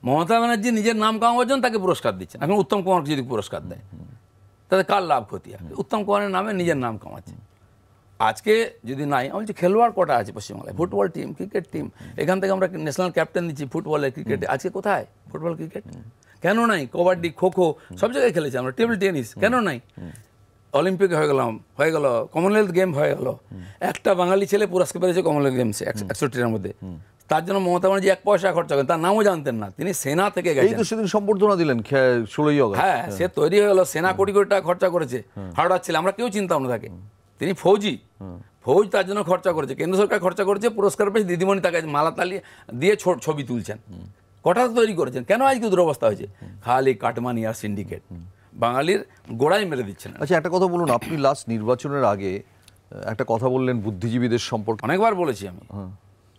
মমতা ব্যানার্জি নিজের নাম কামাবার জন্য তাকে পুরস্কার দিচ্ছেন এখন উত্তম কুমারকে যদি পুরস্কার দেয় তাতে কার লাভ ক্ষতি আছে উত্তম কুমারের নামে নিজের নাম কামাচ্ছে আজকে যদি নাই আমি বলছি খেলোয়াড় কটা আছে পশ্চিমবাংলায় ফুটবল টিম ক্রিকেট টিম এখান থেকে আমরা ন্যাশনাল ক্যাপ্টেন দিচ্ছি ফুটবলে ক্রিকেটে আজকে কোথায় ফুটবল ক্রিকেট কেন নাই কবাডি খো খো সব জায়গায় খেলেছি আমরা টেবিল টেনিস কেন নাই অলিম্পিক হয়ে গেলাম হয়ে গেল কমনওয়েলথ গেম হয়ে গেল একটা বাঙালি ছেলে পুরস্কার পেয়েছে কমনওয়েলথ গেমসে একষট্টিটার মধ্যে তার জন্য মমতা ব্যানার্জি এক পয়সা খরচা করেন তার নামও জানতেন না তিনি সেনা থেকে গেছেন সেদিন সম্বর্ধনা দিলেন ষোলোই অগস্ট হ্যাঁ, হ্যাঁ সে তৈরি হয়ে গেল সেনা কোটি কোটি টাকা খরচা করেছে হাওড়ার ছেলে আমরা কেউ চিন্তা না থাকে তিনি ফৌজি ফৌজ তার জন্য খরচা করেছে কেন্দ্র সরকার খরচা করেছে পুরস্কার পেয়েছে দিদিমণি তাকে মালা তালি দিয়ে ছবি তুলছেন কটা তৈরি করেছেন কেন আজকে দুরবস্থা হয়েছে খালি কাটমানি আর সিন্ডিকেট বাঙালির গোড়ায় মেরে দিচ্ছেন আচ্ছা একটা কথা বলুন আপনি লাস্ট নির্বাচনের আগে একটা কথা বললেন বুদ্ধিজীবীদের সম্পর্কে অনেকবার বলেছি আমি হ্যাঁ।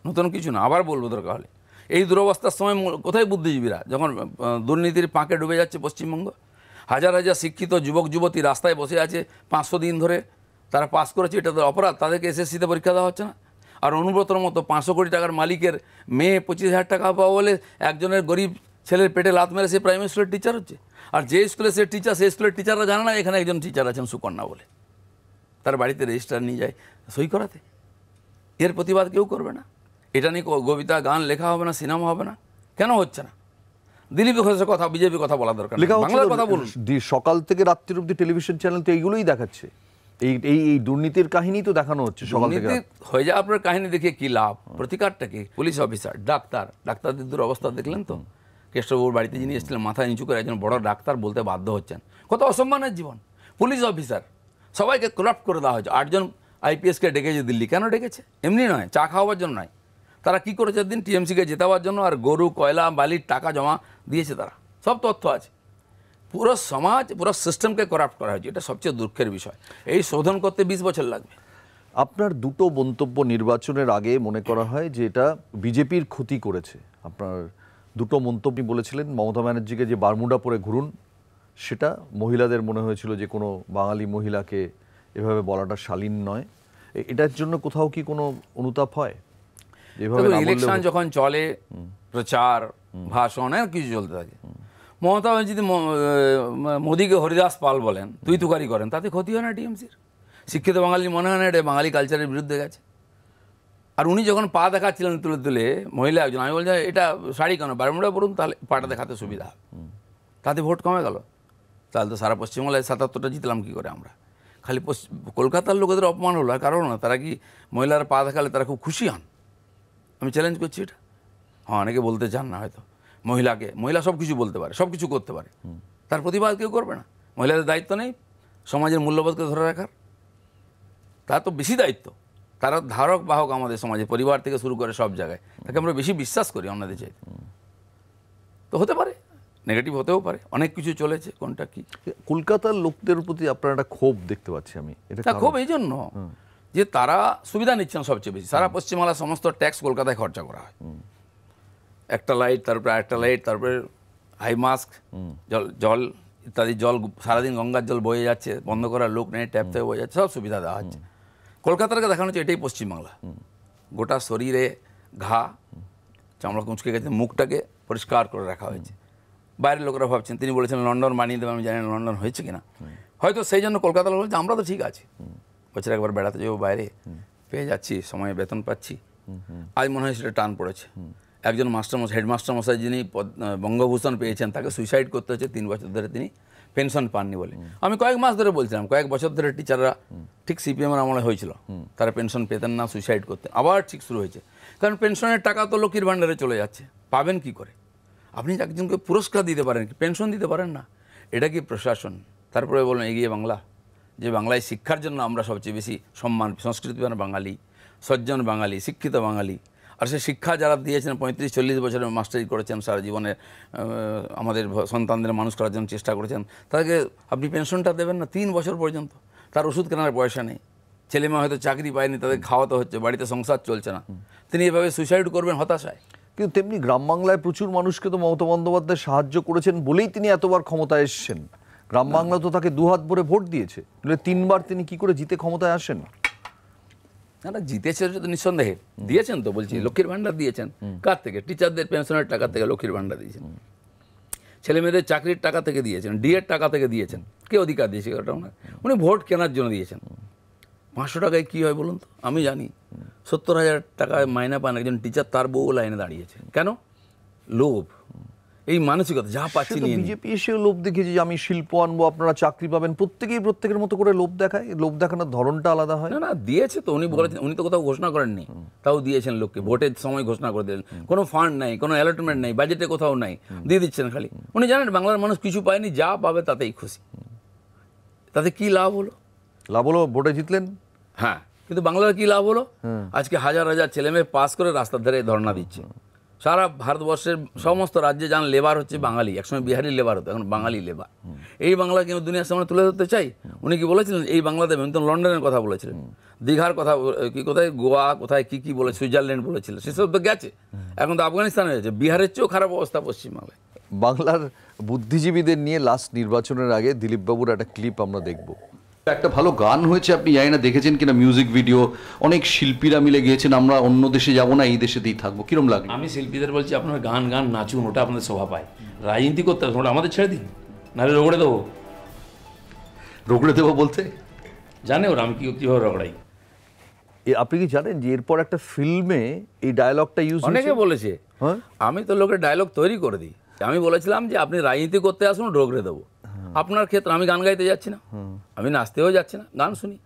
নতুন কিছু না আবার বলবো দরকার হলে এই দুরবস্থার সময় কোথায় বুদ্ধিজীবীরা যখন দুর্নীতির পাঁকে ডুবে যাচ্ছে পশ্চিমবঙ্গ হাজার হাজার শিক্ষিত যুবক যুবতী রাস্তায় বসে আছে পাঁচশো দিন ধরে তারা পাস করেছে এটা তো অপরাধ তাদেরকে এসএসসিতে পরীক্ষা দেওয়া হচ্ছে না আর অনুব্রতর মতো পাঁচশো কোটি টাকার মালিকের মেয়ে পঁচিশ হাজার টাকা পাওয়া বলে একজনের গরিব ছেলের পেটে লাত মেরে সে প্রাইমারি স্কুলের টিচার হচ্ছে আর যে স্কুলে সে টিচার সেই স্কুলের টিচাররা জানে না এখানে একজন টিচার আছেন সুকন্যা বলে তার বাড়িতে রেজিস্টার নিয়ে যায় সই করাতে এর প্রতিবাদ কেউ করবে না এটা নিয়ে কবিতা গান লেখা হবে না সিনেমা হবে না কেন হচ্ছে না দিলীপ ঘোষের কথা বিজেপি কথা বলা দরকার বাংলার কথা বলুন সকাল থেকে রাত্রির অব্দি টেলিভিশন চ্যানেল তো এইগুলোই দেখাচ্ছে এই এই এই দুর্নীতির কাহিনী তো দেখানো হচ্ছে সকাল থেকে হয়ে যায় আপনার কাহিনী দেখে কি লাভ প্রতিকারটা কি পুলিশ অফিসার ডাক্তার ডাক্তারদের অবস্থা দেখলেন তো কেষ্টবাবুর বাড়িতে যিনি এসেছিলেন মাথা নিচু করে একজন বড় ডাক্তার বলতে বাধ্য হচ্ছেন কত অসম্মানের জীবন পুলিশ অফিসার সবাইকে করাপ্ট করে দেওয়া হয়েছে আটজন আইপিএসকে ডেকেছে দিল্লি কেন ডেকেছে এমনি নয় চা খাওয়ার জন্য নয় তারা কী করেছে দিন টিএমসিকে জেতাবার জন্য আর গরু কয়লা বালির টাকা জমা দিয়েছে তারা সব তথ্য আছে পুরো সমাজ পুরো সিস্টেমকে করাপ্ট করা হয়েছে এটা সবচেয়ে দুঃখের বিষয় এই শোধন করতে বিশ বছর লাগবে আপনার দুটো মন্তব্য নির্বাচনের আগে মনে করা হয় যে এটা বিজেপির ক্ষতি করেছে আপনার দুটো মন্তব্য বলেছিলেন মমতা ব্যানার্জিকে যে বারমুডা পরে ঘুরুন সেটা মহিলাদের মনে হয়েছিল যে কোনো বাঙালি মহিলাকে এভাবে বলাটা শালীন নয় এটার জন্য কোথাও কি কোনো অনুতাপ হয় যেভাবে ইলেকশন যখন চলে প্রচার ভাষণ আর কিছু চলতে থাকে মমতা ব্যানার্জি মোদীকে হরিদাস পাল বলেন তুই তুকারি করেন তাতে ক্ষতি হয় না টিএমসির শিক্ষিত বাঙালি মনে হয় না এটা বাঙালি কালচারের বিরুদ্ধে গেছে আর উনি যখন পা দেখাচ্ছিলেন তুলে তুলে মহিলা একজন আমি বলছি এটা শাড়ি কেন বারমুড়া বলুন তাহলে পাটা দেখাতে সুবিধা তাতে ভোট কমে গেল তাহলে তো সারা পশ্চিমবাংলায় সাতাত্তরটা জিতলাম কী করে আমরা খালি কলকাতার লোকেদের অপমান হলো আর কারণ না তারা কি মহিলারা পা দেখালে তারা খুব খুশি হন আমি চ্যালেঞ্জ করছি এটা হ্যাঁ অনেকে বলতে চান না হয়তো মহিলাকে মহিলা সব কিছু বলতে পারে সব কিছু করতে পারে তার প্রতিবাদ কেউ করবে না মহিলাদের দায়িত্ব নেই সমাজের মূল্যবোধকে ধরে রাখার তা তো বেশি দায়িত্ব তারা ধারক বাহক আমাদের সমাজে পরিবার থেকে শুরু করে সব জায়গায় তাকে আমরা বেশি বিশ্বাস করি অন্যদের চাইতে তো হতে পারে নেগেটিভ হতেও পারে অনেক কিছু চলেছে কোনটা কি কলকাতার লোকদের প্রতি আপনার একটা ক্ষোভ দেখতে পাচ্ছি আমি এটা ক্ষোভ এই জন্য যে তারা সুবিধা নিচ্ছেন সবচেয়ে বেশি সারা পশ্চিমবাংলার সমস্ত ট্যাক্স কলকাতায় খরচা করা হয় একটা লাইট তারপরে একটা লাইট তারপরে হাই মাস্ক জল জল ইত্যাদি জল সারাদিন গঙ্গার জল বয়ে যাচ্ছে বন্ধ করার লোক নেই ট্যাপ থেকে বয়ে যাচ্ছে সব সুবিধা দেওয়া হচ্ছে কলকাতারকে দেখানো হচ্ছে এটাই পশ্চিমবাংলা গোটা শরীরে ঘা চামড়া কুঁচকে গেছে মুখটাকে পরিষ্কার করে রাখা হয়েছে বাইরের লোকেরা ভাবছেন তিনি বলেছেন লন্ডন মানিয়ে দেবে আমি জানি না লন্ডন হয়েছে কিনা হয়তো সেই জন্য কলকাতার লোক বলছে আমরা তো ঠিক আছি বছর একবার বেড়াতে যাবো বাইরে পেয়ে যাচ্ছি সময়ে বেতন পাচ্ছি আজ মনে হয় সেটা টান পড়েছে একজন মাস্টারমশাই হেডমাস্টার মশাই যিনি বঙ্গভূষণ পেয়েছেন তাকে সুইসাইড করতে হচ্ছে তিন বছর ধরে তিনি পেনশন পাননি বলে আমি কয়েক মাস ধরে বলছিলাম কয়েক বছর ধরে টিচাররা ঠিক সিপিএমের আমলে হয়েছিল তারা পেনশন পেতেন না সুইসাইড করতেন আবার ঠিক শুরু হয়েছে কারণ পেনশনের টাকা তো লক্ষ্মীর ভাণ্ডারে চলে যাচ্ছে পাবেন কি করে আপনি একজনকে পুরস্কার দিতে পারেন কি পেনশন দিতে পারেন না এটা কি প্রশাসন তারপরে বলুন এগিয়ে বাংলা যে বাংলায় শিক্ষার জন্য আমরা সবচেয়ে বেশি সম্মান সংস্কৃতিবান মানে বাঙালি সজ্জন বাঙালি শিক্ষিত বাঙালি আর সে শিক্ষা যারা দিয়েছেন পঁয়ত্রিশ চল্লিশ বছরের মাস্টারি করেছেন সারা জীবনে আমাদের সন্তানদের মানুষ করার জন্য চেষ্টা করেছেন তাদেরকে আপনি পেনশনটা দেবেন না তিন বছর পর্যন্ত তার ওষুধ কেনার পয়সা নেই ছেলে মেয়ে হয়তো চাকরি পায়নি তাদের খাওয়াতে হচ্ছে বাড়িতে সংসার চলছে না তিনি এভাবে সুইসাইড করবেন হতাশায় কিন্তু তেমনি গ্রাম বাংলায় প্রচুর মানুষকে তো মমতা বন্দ্যোপাধ্যায় সাহায্য করেছেন বলেই তিনি এতবার ক্ষমতায় এসছেন গ্রাম বাংলা তো তাকে দুহাত ভরে ভোট দিয়েছে তিনবার তিনি কি করে জিতে ক্ষমতায় আসেন না জিতেছে তো নিঃসন্দেহে দিয়েছেন তো বলছি লক্ষ্মীর ভাণ্ডার দিয়েছেন কার থেকে টিচারদের পেনশনের টাকা থেকে লক্ষ্মীর ভাণ্ডার দিয়েছেন ছেলে মেয়েদের চাকরির টাকা থেকে দিয়েছেন ডিএর টাকা থেকে দিয়েছেন কে অধিকার দিয়েছে ওটা ওনার উনি ভোট কেনার জন্য দিয়েছেন পাঁচশো টাকায় কী হয় বলুন তো আমি জানি সত্তর হাজার টাকায় মাইনা পান একজন টিচার তার বউ লাইনে দাঁড়িয়েছে কেন লোভ এই মানসিকতা যা পাচ্ছি নিয়ে বিজেপি এসেও লোভ দেখিয়েছে যে আমি শিল্প আনবো আপনারা চাকরি পাবেন প্রত্যেকেই প্রত্যেকের মতো করে লোভ দেখায় লোভ দেখানোর ধরনটা আলাদা হয় না না দিয়েছে তো উনি বলেছেন উনি তো কোথাও ঘোষণা করেননি তাও দিয়েছেন লোককে ভোটের সময় ঘোষণা করে দিলেন কোনো ফান্ড নাই কোনো অ্যালটমেন্ট নাই বাজেটে কোথাও নাই দিয়ে দিচ্ছেন খালি উনি জানেন বাংলার মানুষ কিছু পায়নি যা পাবে তাতেই খুশি তাতে কি লাভ হলো লাভ হলো ভোটে জিতলেন হ্যাঁ কিন্তু বাংলার কি লাভ হলো আজকে হাজার হাজার ছেলেমেয়ে পাস করে রাস্তার ধারে ধর্ণা দিচ্ছে সারা ভারতবর্ষের সমস্ত রাজ্যে যান লেবার হচ্ছে বাঙালি একসময় বিহারি লেবার হতো এখন বাঙালি লেবার এই বাংলাকে আমি দুনিয়ার সামনে তুলে ধরতে চাই উনি কি বলেছিলেন এই বাংলাতে তো লন্ডনের কথা বলেছিলেন দীঘার কথা কি কোথায় গোয়া কোথায় কি কি বলে সুইজারল্যান্ড বলেছিলেন সেসব তো গেছে এখন তো আফগানিস্তানে গেছে বিহারের চেয়েও খারাপ অবস্থা পশ্চিমবাংলায় বাংলার বুদ্ধিজীবীদের নিয়ে লাস্ট নির্বাচনের আগে দিলীপবাবুর একটা ক্লিপ আমরা দেখব একটা ভালো গান হয়েছে আপনি জানি না দেখেছেন কিনা মিউজিক ভিডিও অনেক শিল্পীরা মিলে গিয়েছেন আমরা অন্য দেশে যাব না এই দেশেতেই থাকবো কিরম লাগে আমি শিল্পীদের বলছি আপনার গান গান নাচুন ওটা আপনাদের শোভা পায় রাজনীতি করতে হবে ওটা আমাদের ছেড়ে দিন নাহলে রগড়ে দেবো রগড়ে দেবো বলতে জানে ওরা আমি কীভাবে রগড়াই আপনি কি জানেন যে এরপর একটা ফিল্মে এই ডায়লগটা ইউজ অনেকে বলেছে হ্যাঁ? আমি তো লোকের ডায়লগ তৈরি করে দিই আমি বলেছিলাম যে আপনি রাজনীতি করতে আসুন রগড়ে দেবো আপনার ক্ষেত্রে আমি গান গাইতে যাচ্ছি না আমি নাচতেও যাচ্ছি না গান শুনি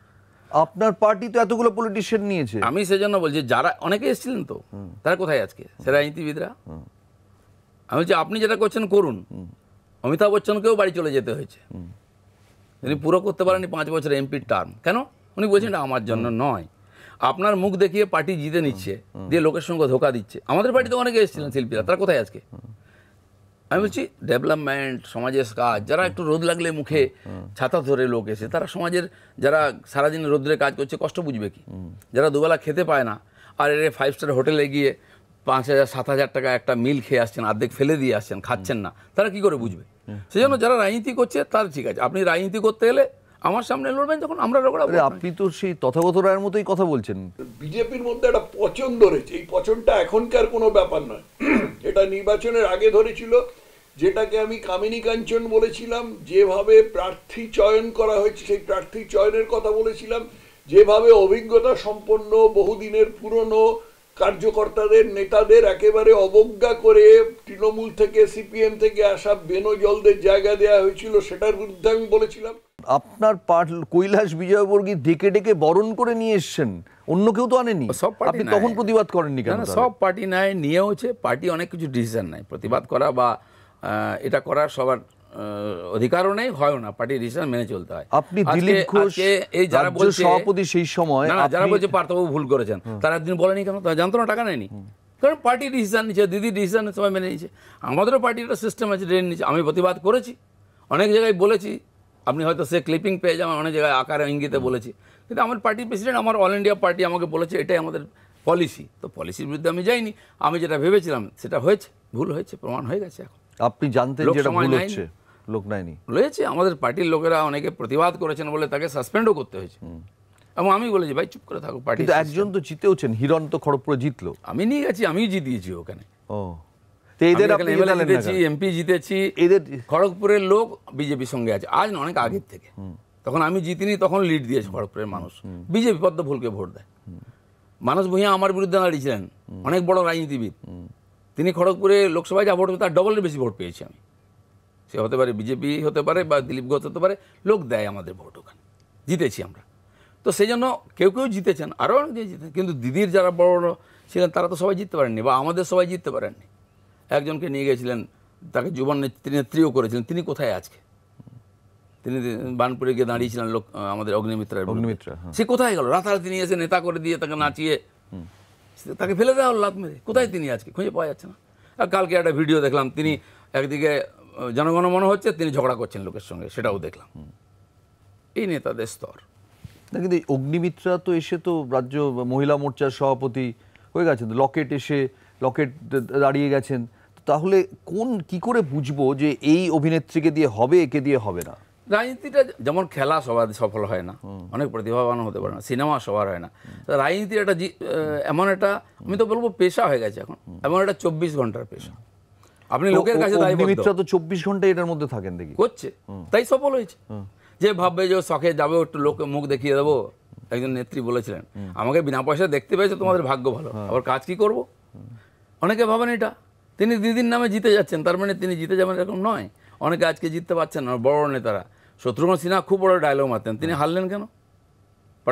আপনার পার্টি তো এতগুলো পলিটিশিয়ান নিয়েছে আমি সেজন্য বলছি যারা অনেকে এসেছিলেন তো তারা কোথায় আজকে সে রাজনীতিবিদরা আমি বলছি আপনি যেটা করছেন করুন অমিতাভ বচ্চনকেও বাড়ি চলে যেতে হয়েছে তিনি পুরো করতে পারেনি পাঁচ বছর এমপির টার্ম কেন উনি বলছেন আমার জন্য নয় আপনার মুখ দেখিয়ে পার্টি জিতে নিচ্ছে দিয়ে লোকের সঙ্গে ধোকা দিচ্ছে আমাদের পার্টিতে অনেকে এসেছিলেন শিল্পীরা তারা কোথায় আজকে আমি বলছি ডেভেলপমেন্ট সমাজের কাজ যারা একটু রোদ লাগলে মুখে ছাতা ধরে লোক এসে তারা সমাজের যারা সারাদিন রোদ্রে কাজ করছে কষ্ট বুঝবে কি যারা দুবেলা খেতে পায় না আর এর ফাইভ স্টার হোটেলে গিয়ে পাঁচ হাজার সাত হাজার টাকা একটা মিল খেয়ে আসছেন আর্ধেক ফেলে দিয়ে আসছেন খাচ্ছেন না তারা কি করে বুঝবে সেই জন্য যারা রাজনীতি করছে তার ঠিক আছে আপনি রাজনীতি করতে এলে আমার সামনে লড়বেন যখন আমরা আপনি তো সেই তথাগত রায়ের মতোই কথা বলছেন বিজেপির মধ্যে একটা পছন্দ রয়েছে এই পছন্দটা এখনকার কোনো ব্যাপার নয় এটা নির্বাচনের আগে ধরেছিল যেটাকে আমি কামিনী কাঞ্চন বলেছিলাম যেভাবে প্রার্থী চয়ন করা হয়েছে সেই প্রার্থী চয়নের কথা বলেছিলাম যেভাবে অভিজ্ঞতা সম্পন্ন বহুদিনের পুরনো কার্যকর্তাদের নেতাদের একেবারে অবজ্ঞা করে তৃণমূল থেকে সিপিএম থেকে আসা বেনো জলদের জায়গা দেওয়া হয়েছিল সেটার বিরুদ্ধে আমি বলেছিলাম আপনার পাঠ কৈলাস বিজয়বর্গী ডেকে ডেকে বরণ করে নিয়ে এসছেন অন্য কেউ তো আনেনি সব পার্টি তখন প্রতিবাদ করেননি কেন সব পার্টি নেয় নিয়ে হচ্ছে পার্টি অনেক কিছু ডিসিশন নেয় প্রতিবাদ করা বা এটা করার সবার অধিকারও নেই হয় না পার্টি ডিসিশন মেনে চলতে হয় আপনি দিলীপ ঘোষ এই যারা বলছে সভাপতি সেই সময় যারা বলছে পার্থবাবু ভুল করেছেন তারা একদিন বলেনি কেন তারা জানতো না টাকা নেয়নি কারণ পার্টি ডিসিশন নিচ্ছে দিদি ডিসিশন সবাই মেনে নিচ্ছে আমাদেরও পার্টির একটা সিস্টেম আছে ড্রেন নিচ্ছে আমি প্রতিবাদ করেছি অনেক জায়গায় বলেছি আপনি হয়তো সে ক্লিপিং পেয়ে যাবেন অনেক জায়গায় আকারে ইঙ্গিতে বলেছি কিন্তু আমার পার্টির প্রেসিডেন্ট আমার অল ইন্ডিয়া পার্টি আমাকে বলেছে এটাই আমাদের পলিসি তো পলিসির বিরুদ্ধে আমি যাইনি আমি যেটা ভেবেছিলাম সেটা হয়েছে ভুল হয়েছে প্রমাণ হয়ে গেছে এখন আপনি জানতেন যে এটা ভুল হচ্ছে লোক নাইনি রয়েছে আমাদের পার্টির লোকেরা অনেকে প্রতিবাদ করেছেন বলে তাকে সাসপেন্ডও করতে হয়েছে এবং আমি বলেছি ভাই চুপ করে থাকো পার্টি একজন তো জিতেওছেন হিরণ তো খড়গপুরে জিতলো আমি নিয়ে গেছি আমিই জিতিয়েছি ওখানে ও এদের জিতেছি এমপি জিতেছি এদের খড়গপুরের লোক বিজেপির সঙ্গে আছে আজ অনেক আগের থেকে তখন আমি জিতিনি তখন লিড দিয়েছে খড়গপুরের মানুষ বিজেপি পদ্ম ভুলকে ভোট দেয় মানুষ ভূঁইয়া আমার বিরুদ্ধে দাঁড়িয়েছিলেন অনেক বড় রাজনীতিবিদ তিনি খড়গপুরে লোকসভায় যা ভোট তার ডবলের বেশি ভোট পেয়েছি আমি সে হতে পারে বিজেপি হতে পারে বা দিলীপ ঘোষ হতে পারে লোক দেয় আমাদের ভোট ওখানে জিতেছি আমরা তো সেই জন্য কেউ কেউ জিতেছেন আরও অনেকে জিতে কিন্তু দিদির যারা বড় বড় ছিলেন তারা তো সবাই জিততে পারেননি বা আমাদের সবাই জিততে পারেননি একজনকে নিয়ে গেছিলেন তাকে যুবন নেত্রীও করেছিলেন তিনি কোথায় আজকে তিনি বানপুরে গিয়ে দাঁড়িয়েছিলেন লোক আমাদের অগ্নিমিত্রা অগ্নিমিত্রা হ্যাঁ। সে কোথায় গেল রাতারাতি নিয়ে এসে নেতা করে দিয়ে তাকে নাচিয়ে তাকে ফেলে দেওয়া হল লাত মেরে কোথায় তিনি আজকে খুঁজে পাওয়া যাচ্ছে না আর কালকে একটা ভিডিও দেখলাম তিনি একদিকে জনগণ মনে হচ্ছে তিনি ঝগড়া করছেন লোকের সঙ্গে সেটাও দেখলাম এই নেতাদের স্তর না কিন্তু অগ্নিমিত্রা তো এসে তো রাজ্য মহিলা মোর্চার সভাপতি হয়ে গেছেন লকেট এসে লকেট দাঁড়িয়ে গেছেন তাহলে কোন কি করে বুঝবো যে এই অভিনেত্রীকে দিয়ে হবে একে দিয়ে হবে না রাজনীতিটা যেমন খেলা সবার সফল হয় না অনেক প্রতিভাবান হতে পারে না সিনেমা সবার হয় না রাজনীতি একটা এমন একটা আমি তো বলবো পেশা হয়ে গেছে এখন এমন একটা চব্বিশ ঘন্টার পেশা আপনি লোকের কাছে তো চব্বিশ ঘন্টা এটার মধ্যে থাকেন দেখি করছে তাই সফল হয়েছে যে ভাববে যে শখে যাবে একটু লোকে মুখ দেখিয়ে দেবো একজন নেত্রী বলেছিলেন আমাকে বিনা পয়সা দেখতে পেয়েছে তোমাদের ভাগ্য ভালো আবার কাজ কি করব অনেকে ভাবেন এটা তিনি দিদির নামে জিতে যাচ্ছেন তার মানে তিনি জিতে যাবেন এরকম নয় অনেকে আজকে জিততে পারছেন না বড় নেতারা শত্রুঘ্ন সিনহা খুব বড় ডায়লগ মারতেন তিনি হ্যাঁ। হারলেন কেন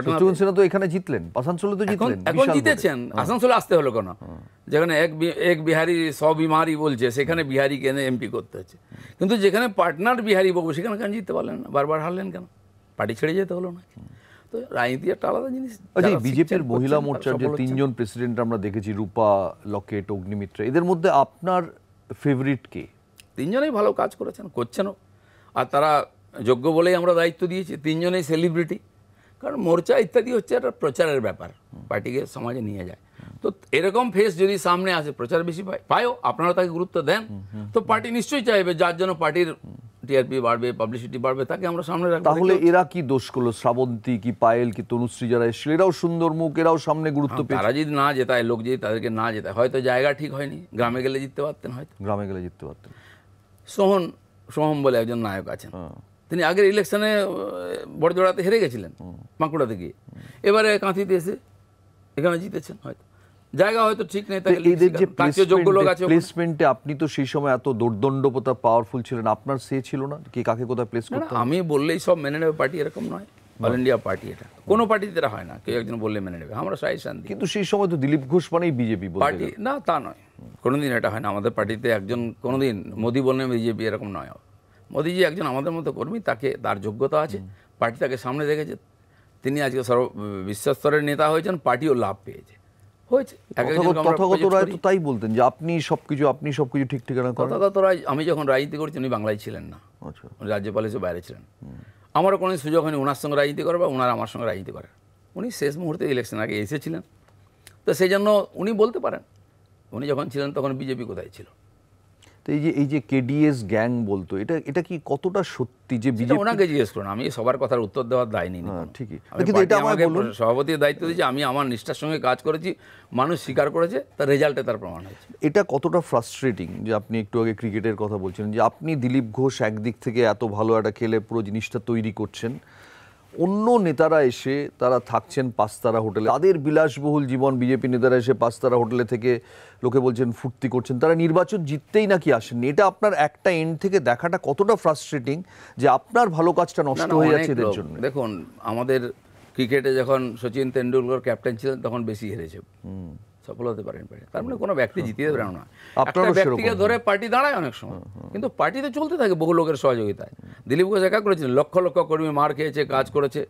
শত্রুঘ্ন সিনহা তো এখানে জিতলেন আসানসোলে তো জিতলেন এখন জিতেছেন আসানসোলে হ্যাঁ। আসতে হলো কেন হ্যাঁ। যেখানে এক এক বিহারি স বিমারি বলছে সেখানে বিহারিকে এনে এমপি করতে হচ্ছে কিন্তু যেখানে পার্টনার বিহারি বাবু সেখানে কেন জিততে পারলেন না বারবার হারলেন কেন পার্টি ছেড়ে যেতে হলো না তো রাজনীতি একটা আলাদা জিনিস আচ্ছা বিজেপির মহিলা মোর্চার যে তিনজন প্রেসিডেন্ট আমরা দেখেছি রূপা লকেট অগ্নিমিত্র এদের মধ্যে আপনার ফেভারিট কে তিনজনেই ভালো কাজ করেছেন করছেনও আর তারা যোগ্য বলেই আমরা দায়িত্ব দিয়েছি তিনজনেই সেলিব্রিটি কারণ মোর্চা ইত্যাদি হচ্ছে একটা প্রচারের ব্যাপার পার্টিকে সমাজে নিয়ে যায় তো এরকম ফেস যদি সামনে আসে প্রচার বেশি পায় পায়ও আপনারা তাকে গুরুত্ব দেন তো পার্টি নিশ্চয়ই চাইবে যার জন্য পার্টির টিআরপি বাড়বে পাবলিসিটি বাড়বে তাকে আমরা সামনে রাখবো তাহলে এরা কি দোষ করলো শ্রাবন্তী কি পায়েল কি তনুশ্রী যারা এসেছিল এরাও সুন্দর মুখ এরাও সামনে গুরুত্ব হ্যাঁ, পেয়ে তারা যদি না জেতায় লোক যদি তাদেরকে না জেতায় হয়তো জায়গা ঠিক হয়নি গ্রামে গেলে জিততে পারতেন হয়তো গ্রামে গেলে জিততে পারতেন সোহন সোহম বলে একজন নায়ক আছেন হ্যাঁ। তিনি আগের ইলেকশনে বড়জোড়াতে হেরে গেছিলেন বাঁকুড়াতে গিয়ে এবারে কাঁথিতে এসে এখানে জিতেছেন হয়তো জায়গা হয়তো ঠিক নেই তাহলে এদের যে যোগ্য লোক আছে প্লেসমেন্টে আপনি তো সেই সময় এত দোর্দণ্ডপতা পাওয়ারফুল ছিলেন আপনার সে ছিল না কি কাকে কোথায় প্লেস করতে আমি বললেই সব মেনে নেবে পার্টি এরকম নয় অল ইন্ডিয়া পার্টি এটা কোনো পার্টিতে এটা হয় না কেউ একজন বললে মেনে নেবে আমরা সাজেশন দিই কিন্তু সেই সময় তো দিলীপ ঘোষ মানেই বিজেপি পার্টি না তা নয় কোনোদিন এটা হয় না আমাদের পার্টিতে একজন কোনোদিন মোদি বললেন বিজেপি এরকম নয় মোদিজি একজন আমাদের মতো কর্মী তাকে তার যোগ্যতা আছে পার্টি তাকে সামনে রেখেছে তিনি আজকে সর্ব বিশ্বস্তরের নেতা হয়েছেন পার্টিও লাভ পেয়েছে হয়েছে তাই বলতেন যে আপনি সব কিছু আপনি সব কিছু ঠিক ঠিকানা তথাগত রায় আমি যখন রাজনীতি করেছি উনি বাংলায় ছিলেন না আচ্ছা রাজ্যপাল হিসেবে বাইরে ছিলেন আমারও কোনো সুযোগ হয়নি ওনার সঙ্গে রাজনীতি করার বা ওনার আমার সঙ্গে রাজনীতি করেন উনি শেষ মুহূর্তে ইলেকশন আগে এসেছিলেন তো সেই জন্য উনি বলতে পারেন উনি যখন ছিলেন তখন বিজেপি কোথায় ছিল তো এই যে এই যে কেডিএস গ্যাং বলতো এটা এটা কি কতটা সত্যি যে বিজেপি ওনাকে জিজ্ঞেস করুন আমি সবার কথার উত্তর দেওয়ার দায় নিই হ্যাঁ, ঠিকই কিন্তু এটা আমাকে বলুন সভাপতির দায়িত্ব দিয়েছি আমি আমার নিষ্ঠার সঙ্গে কাজ করেছি মানুষ স্বীকার করেছে তার রেজাল্টে তার প্রমাণ হয়েছে এটা কতটা ফ্রাস্ট্রেটিং যে আপনি একটু আগে ক্রিকেটের কথা বলছিলেন যে আপনি দিলীপ ঘোষ একদিক থেকে এত ভালো একটা খেলে পুরো জিনিসটা তৈরি করছেন অন্য নেতারা এসে তারা থাকছেন পাঁচতারা হোটেলে তাদের বিলাসবহুল জীবন বিজেপি নেতারা এসে পাঁচতারা হোটেলে থেকে লোকে বলছেন ফুর্তি করছেন তারা নির্বাচন জিততেই নাকি আসেন এটা আপনার একটা এন্ড থেকে দেখাটা কতটা ফ্রাস্ট্রেটিং যে আপনার ভালো কাজটা নষ্ট হয়ে যাচ্ছে এদের জন্য দেখুন আমাদের ক্রিকেটে যখন সচিন তেন্ডুলকর ক্যাপ্টেন ছিলেন তখন বেশি হেরেছে সফল হতে পারেন তার মানে কোনো ব্যক্তি জিতিয়ে দেবে না একটা ব্যক্তিকে ধরে পার্টি দাঁড়ায় অনেক সময় কিন্তু পার্টিতে চলতে থাকে বহু লোকের সহযোগিতায় দিলীপ ঘোষ একা করেছিলেন লক্ষ লক্ষ কর্মী মার খেয়েছে কাজ করেছে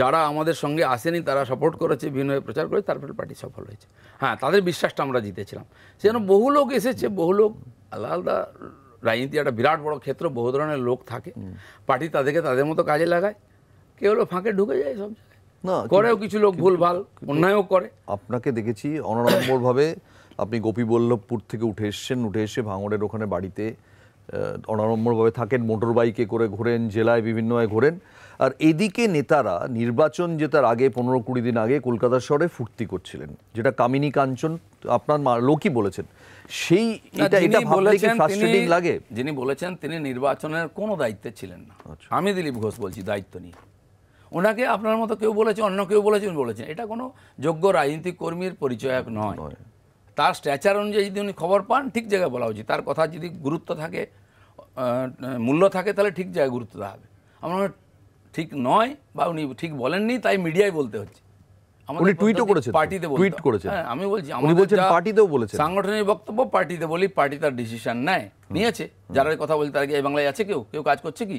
যারা আমাদের সঙ্গে আসেনি তারা সাপোর্ট করেছে বিভিন্নভাবে প্রচার করে তারপরে পার্টি সফল হয়েছে হ্যাঁ তাদের বিশ্বাসটা আমরা জিতেছিলাম সেজন্য বহু লোক এসেছে বহু লোক আলাদা আলাদা রাজনীতি একটা বিরাট বড় ক্ষেত্র বহু ধরনের লোক থাকে পার্টি তাদেরকে তাদের মতো কাজে লাগায় কেউ হলো ফাঁকে ঢুকে যায় সব জায়গায় করেও কিছু লোক ভুলভাল অন্যায়ও করে আপনাকে দেখেছি ভাবে আপনি গোপী বল্লভপুর থেকে উঠে এসছেন উঠে এসে ভাঙড়ের ওখানে বাড়িতে অনাড়ম্বরভাবে থাকেন মোটর বাইকে করে ঘোরেন জেলায় বিভিন্ন ঘোরেন আর এদিকে নেতারা নির্বাচন জেতার আগে পনেরো কুড়ি দিন আগে কলকাতা শহরে ফুর্তি করছিলেন যেটা কামিনী কাঞ্চন আপনার লোকই বলেছেন সেই এটা এটা লাগে যিনি বলেছেন তিনি নির্বাচনের কোনো দায়িত্বে ছিলেন না আচ্ছা। আমি দিলীপ ঘোষ বলছি দায়িত্ব নিয়ে ওনাকে আপনার মতো কেউ বলেছে অন্য কেউ বলেছেন বলেছেন এটা কোনো যোগ্য রাজনৈতিক কর্মীর পরিচয় এক নয় তার স্ট্যাচার অনুযায়ী যদি উনি খবর পান ঠিক জায়গায় বলা উচিত তার কথা যদি গুরুত্ব থাকে মূল্য থাকে তাহলে ঠিক জায়গায় গুরুত্ব দেওয়া হবে আমার ঠিক নয় বা উনি ঠিক বলেননি তাই মিডিয়ায় বলতে হচ্ছে উনি টুইটও পার্টিতে হ্যাঁ, আমি বলছি পার্টিতেও সাংগঠনিক বক্তব্য পার্টিতে বলি পার্টি তার ডিসিশন নেয় নিয়েছে যারা কথা বলছে তারা এই বাংলায় আছে কেউ কেউ কাজ করছে কি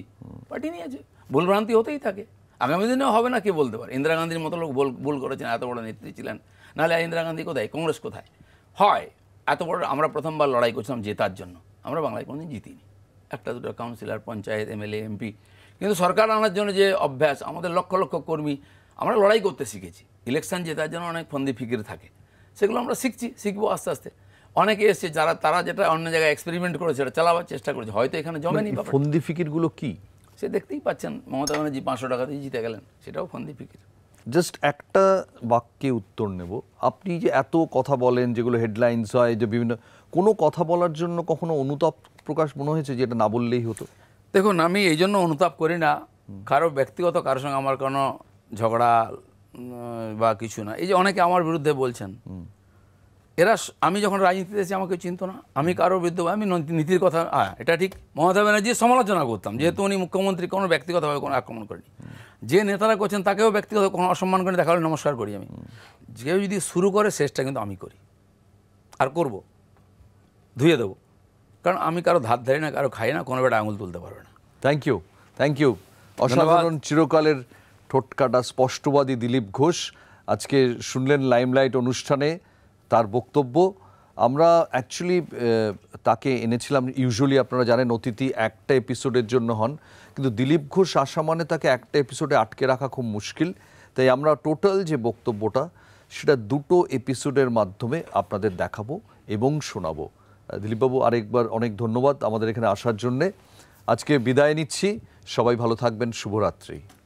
পার্টি নিয়েছে ভুলভ্রান্তি হতেই থাকে আগামী দিনেও হবে না কে বলতে পারে ইন্দিরা গান্ধীর মতো লোক ভুল করেছেন এত বড় নেত্রী ছিলেন নাহলে ইন্দিরা গান্ধী কোথায় কংগ্রেস কোথায় হয় এত বড় আমরা প্রথমবার লড়াই করছিলাম জেতার জন্য আমরা বাংলায় কোনোদিন জিতিনি একটা দুটো কাউন্সিলর পঞ্চায়েত এমএলএ এমপি কিন্তু সরকার আনার জন্য যে অভ্যাস আমাদের লক্ষ লক্ষ কর্মী আমরা লড়াই করতে শিখেছি ইলেকশন জেতার জন্য অনেক ফন্দি ফিকির থাকে সেগুলো আমরা শিখছি শিখবো আস্তে আস্তে অনেকে এসছে যারা তারা যেটা অন্য জায়গায় এক্সপেরিমেন্ট করেছে সেটা চালাবার চেষ্টা করেছে হয়তো এখানে জমেনি মানে ফন্দি ফিকিরগুলো কী সে দেখতেই পাচ্ছেন মমতা ব্যানার্জি পাঁচশো টাকা দিয়ে জিতে গেলেন সেটাও ফন্দি ফিকির জাস্ট একটা বাক্যে উত্তর নেব আপনি যে এত কথা বলেন যেগুলো হেডলাইন্স হয় যে বিভিন্ন কোনো কথা বলার জন্য কখনো অনুতাপ প্রকাশ মনে হয়েছে যে এটা না বললেই হতো দেখুন আমি এই জন্য অনুতাপ করি না কারো ব্যক্তিগত কারোর সঙ্গে আমার কোনো ঝগড়া বা কিছু না এই যে অনেকে আমার বিরুদ্ধে বলছেন এরা আমি যখন রাজনীতিতে এসে আমাকে চিনত না আমি কারোর বিরুদ্ধে আমি নীতির কথা হ্যাঁ এটা ঠিক মমতা ব্যানার্জির সমালোচনা করতাম যেহেতু উনি মুখ্যমন্ত্রী কোনো ব্যক্তিগতভাবে কোনো আক্রমণ করেনি যে নেতারা করছেন তাকেও ব্যক্তিগত কোনো অসম্মান করে দেখালে নমস্কার করি আমি কেউ যদি শুরু করে শেষটা কিন্তু আমি করি আর করব ধুয়ে দেবো কারণ আমি কারো ধার ধারি না কারো খাই না কোনো বেটা আঙুল তুলতে পারবে না থ্যাংক ইউ থ্যাংক ইউ অসাধারণ চিরকালের ঠোটকাটা স্পষ্টবাদী দিলীপ ঘোষ আজকে শুনলেন লাইমলাইট অনুষ্ঠানে তার বক্তব্য আমরা অ্যাকচুয়ালি তাকে এনেছিলাম ইউজুয়ালি আপনারা জানেন অতিথি একটা এপিসোডের জন্য হন কিন্তু দিলীপ ঘোষ আসা মানে তাকে একটা এপিসোডে আটকে রাখা খুব মুশকিল তাই আমরা টোটাল যে বক্তব্যটা সেটা দুটো এপিসোডের মাধ্যমে আপনাদের দেখাবো এবং শোনাবো দিলীপবাবু আরেকবার অনেক ধন্যবাদ আমাদের এখানে আসার জন্যে আজকে বিদায় নিচ্ছি সবাই ভালো থাকবেন শুভরাত্রি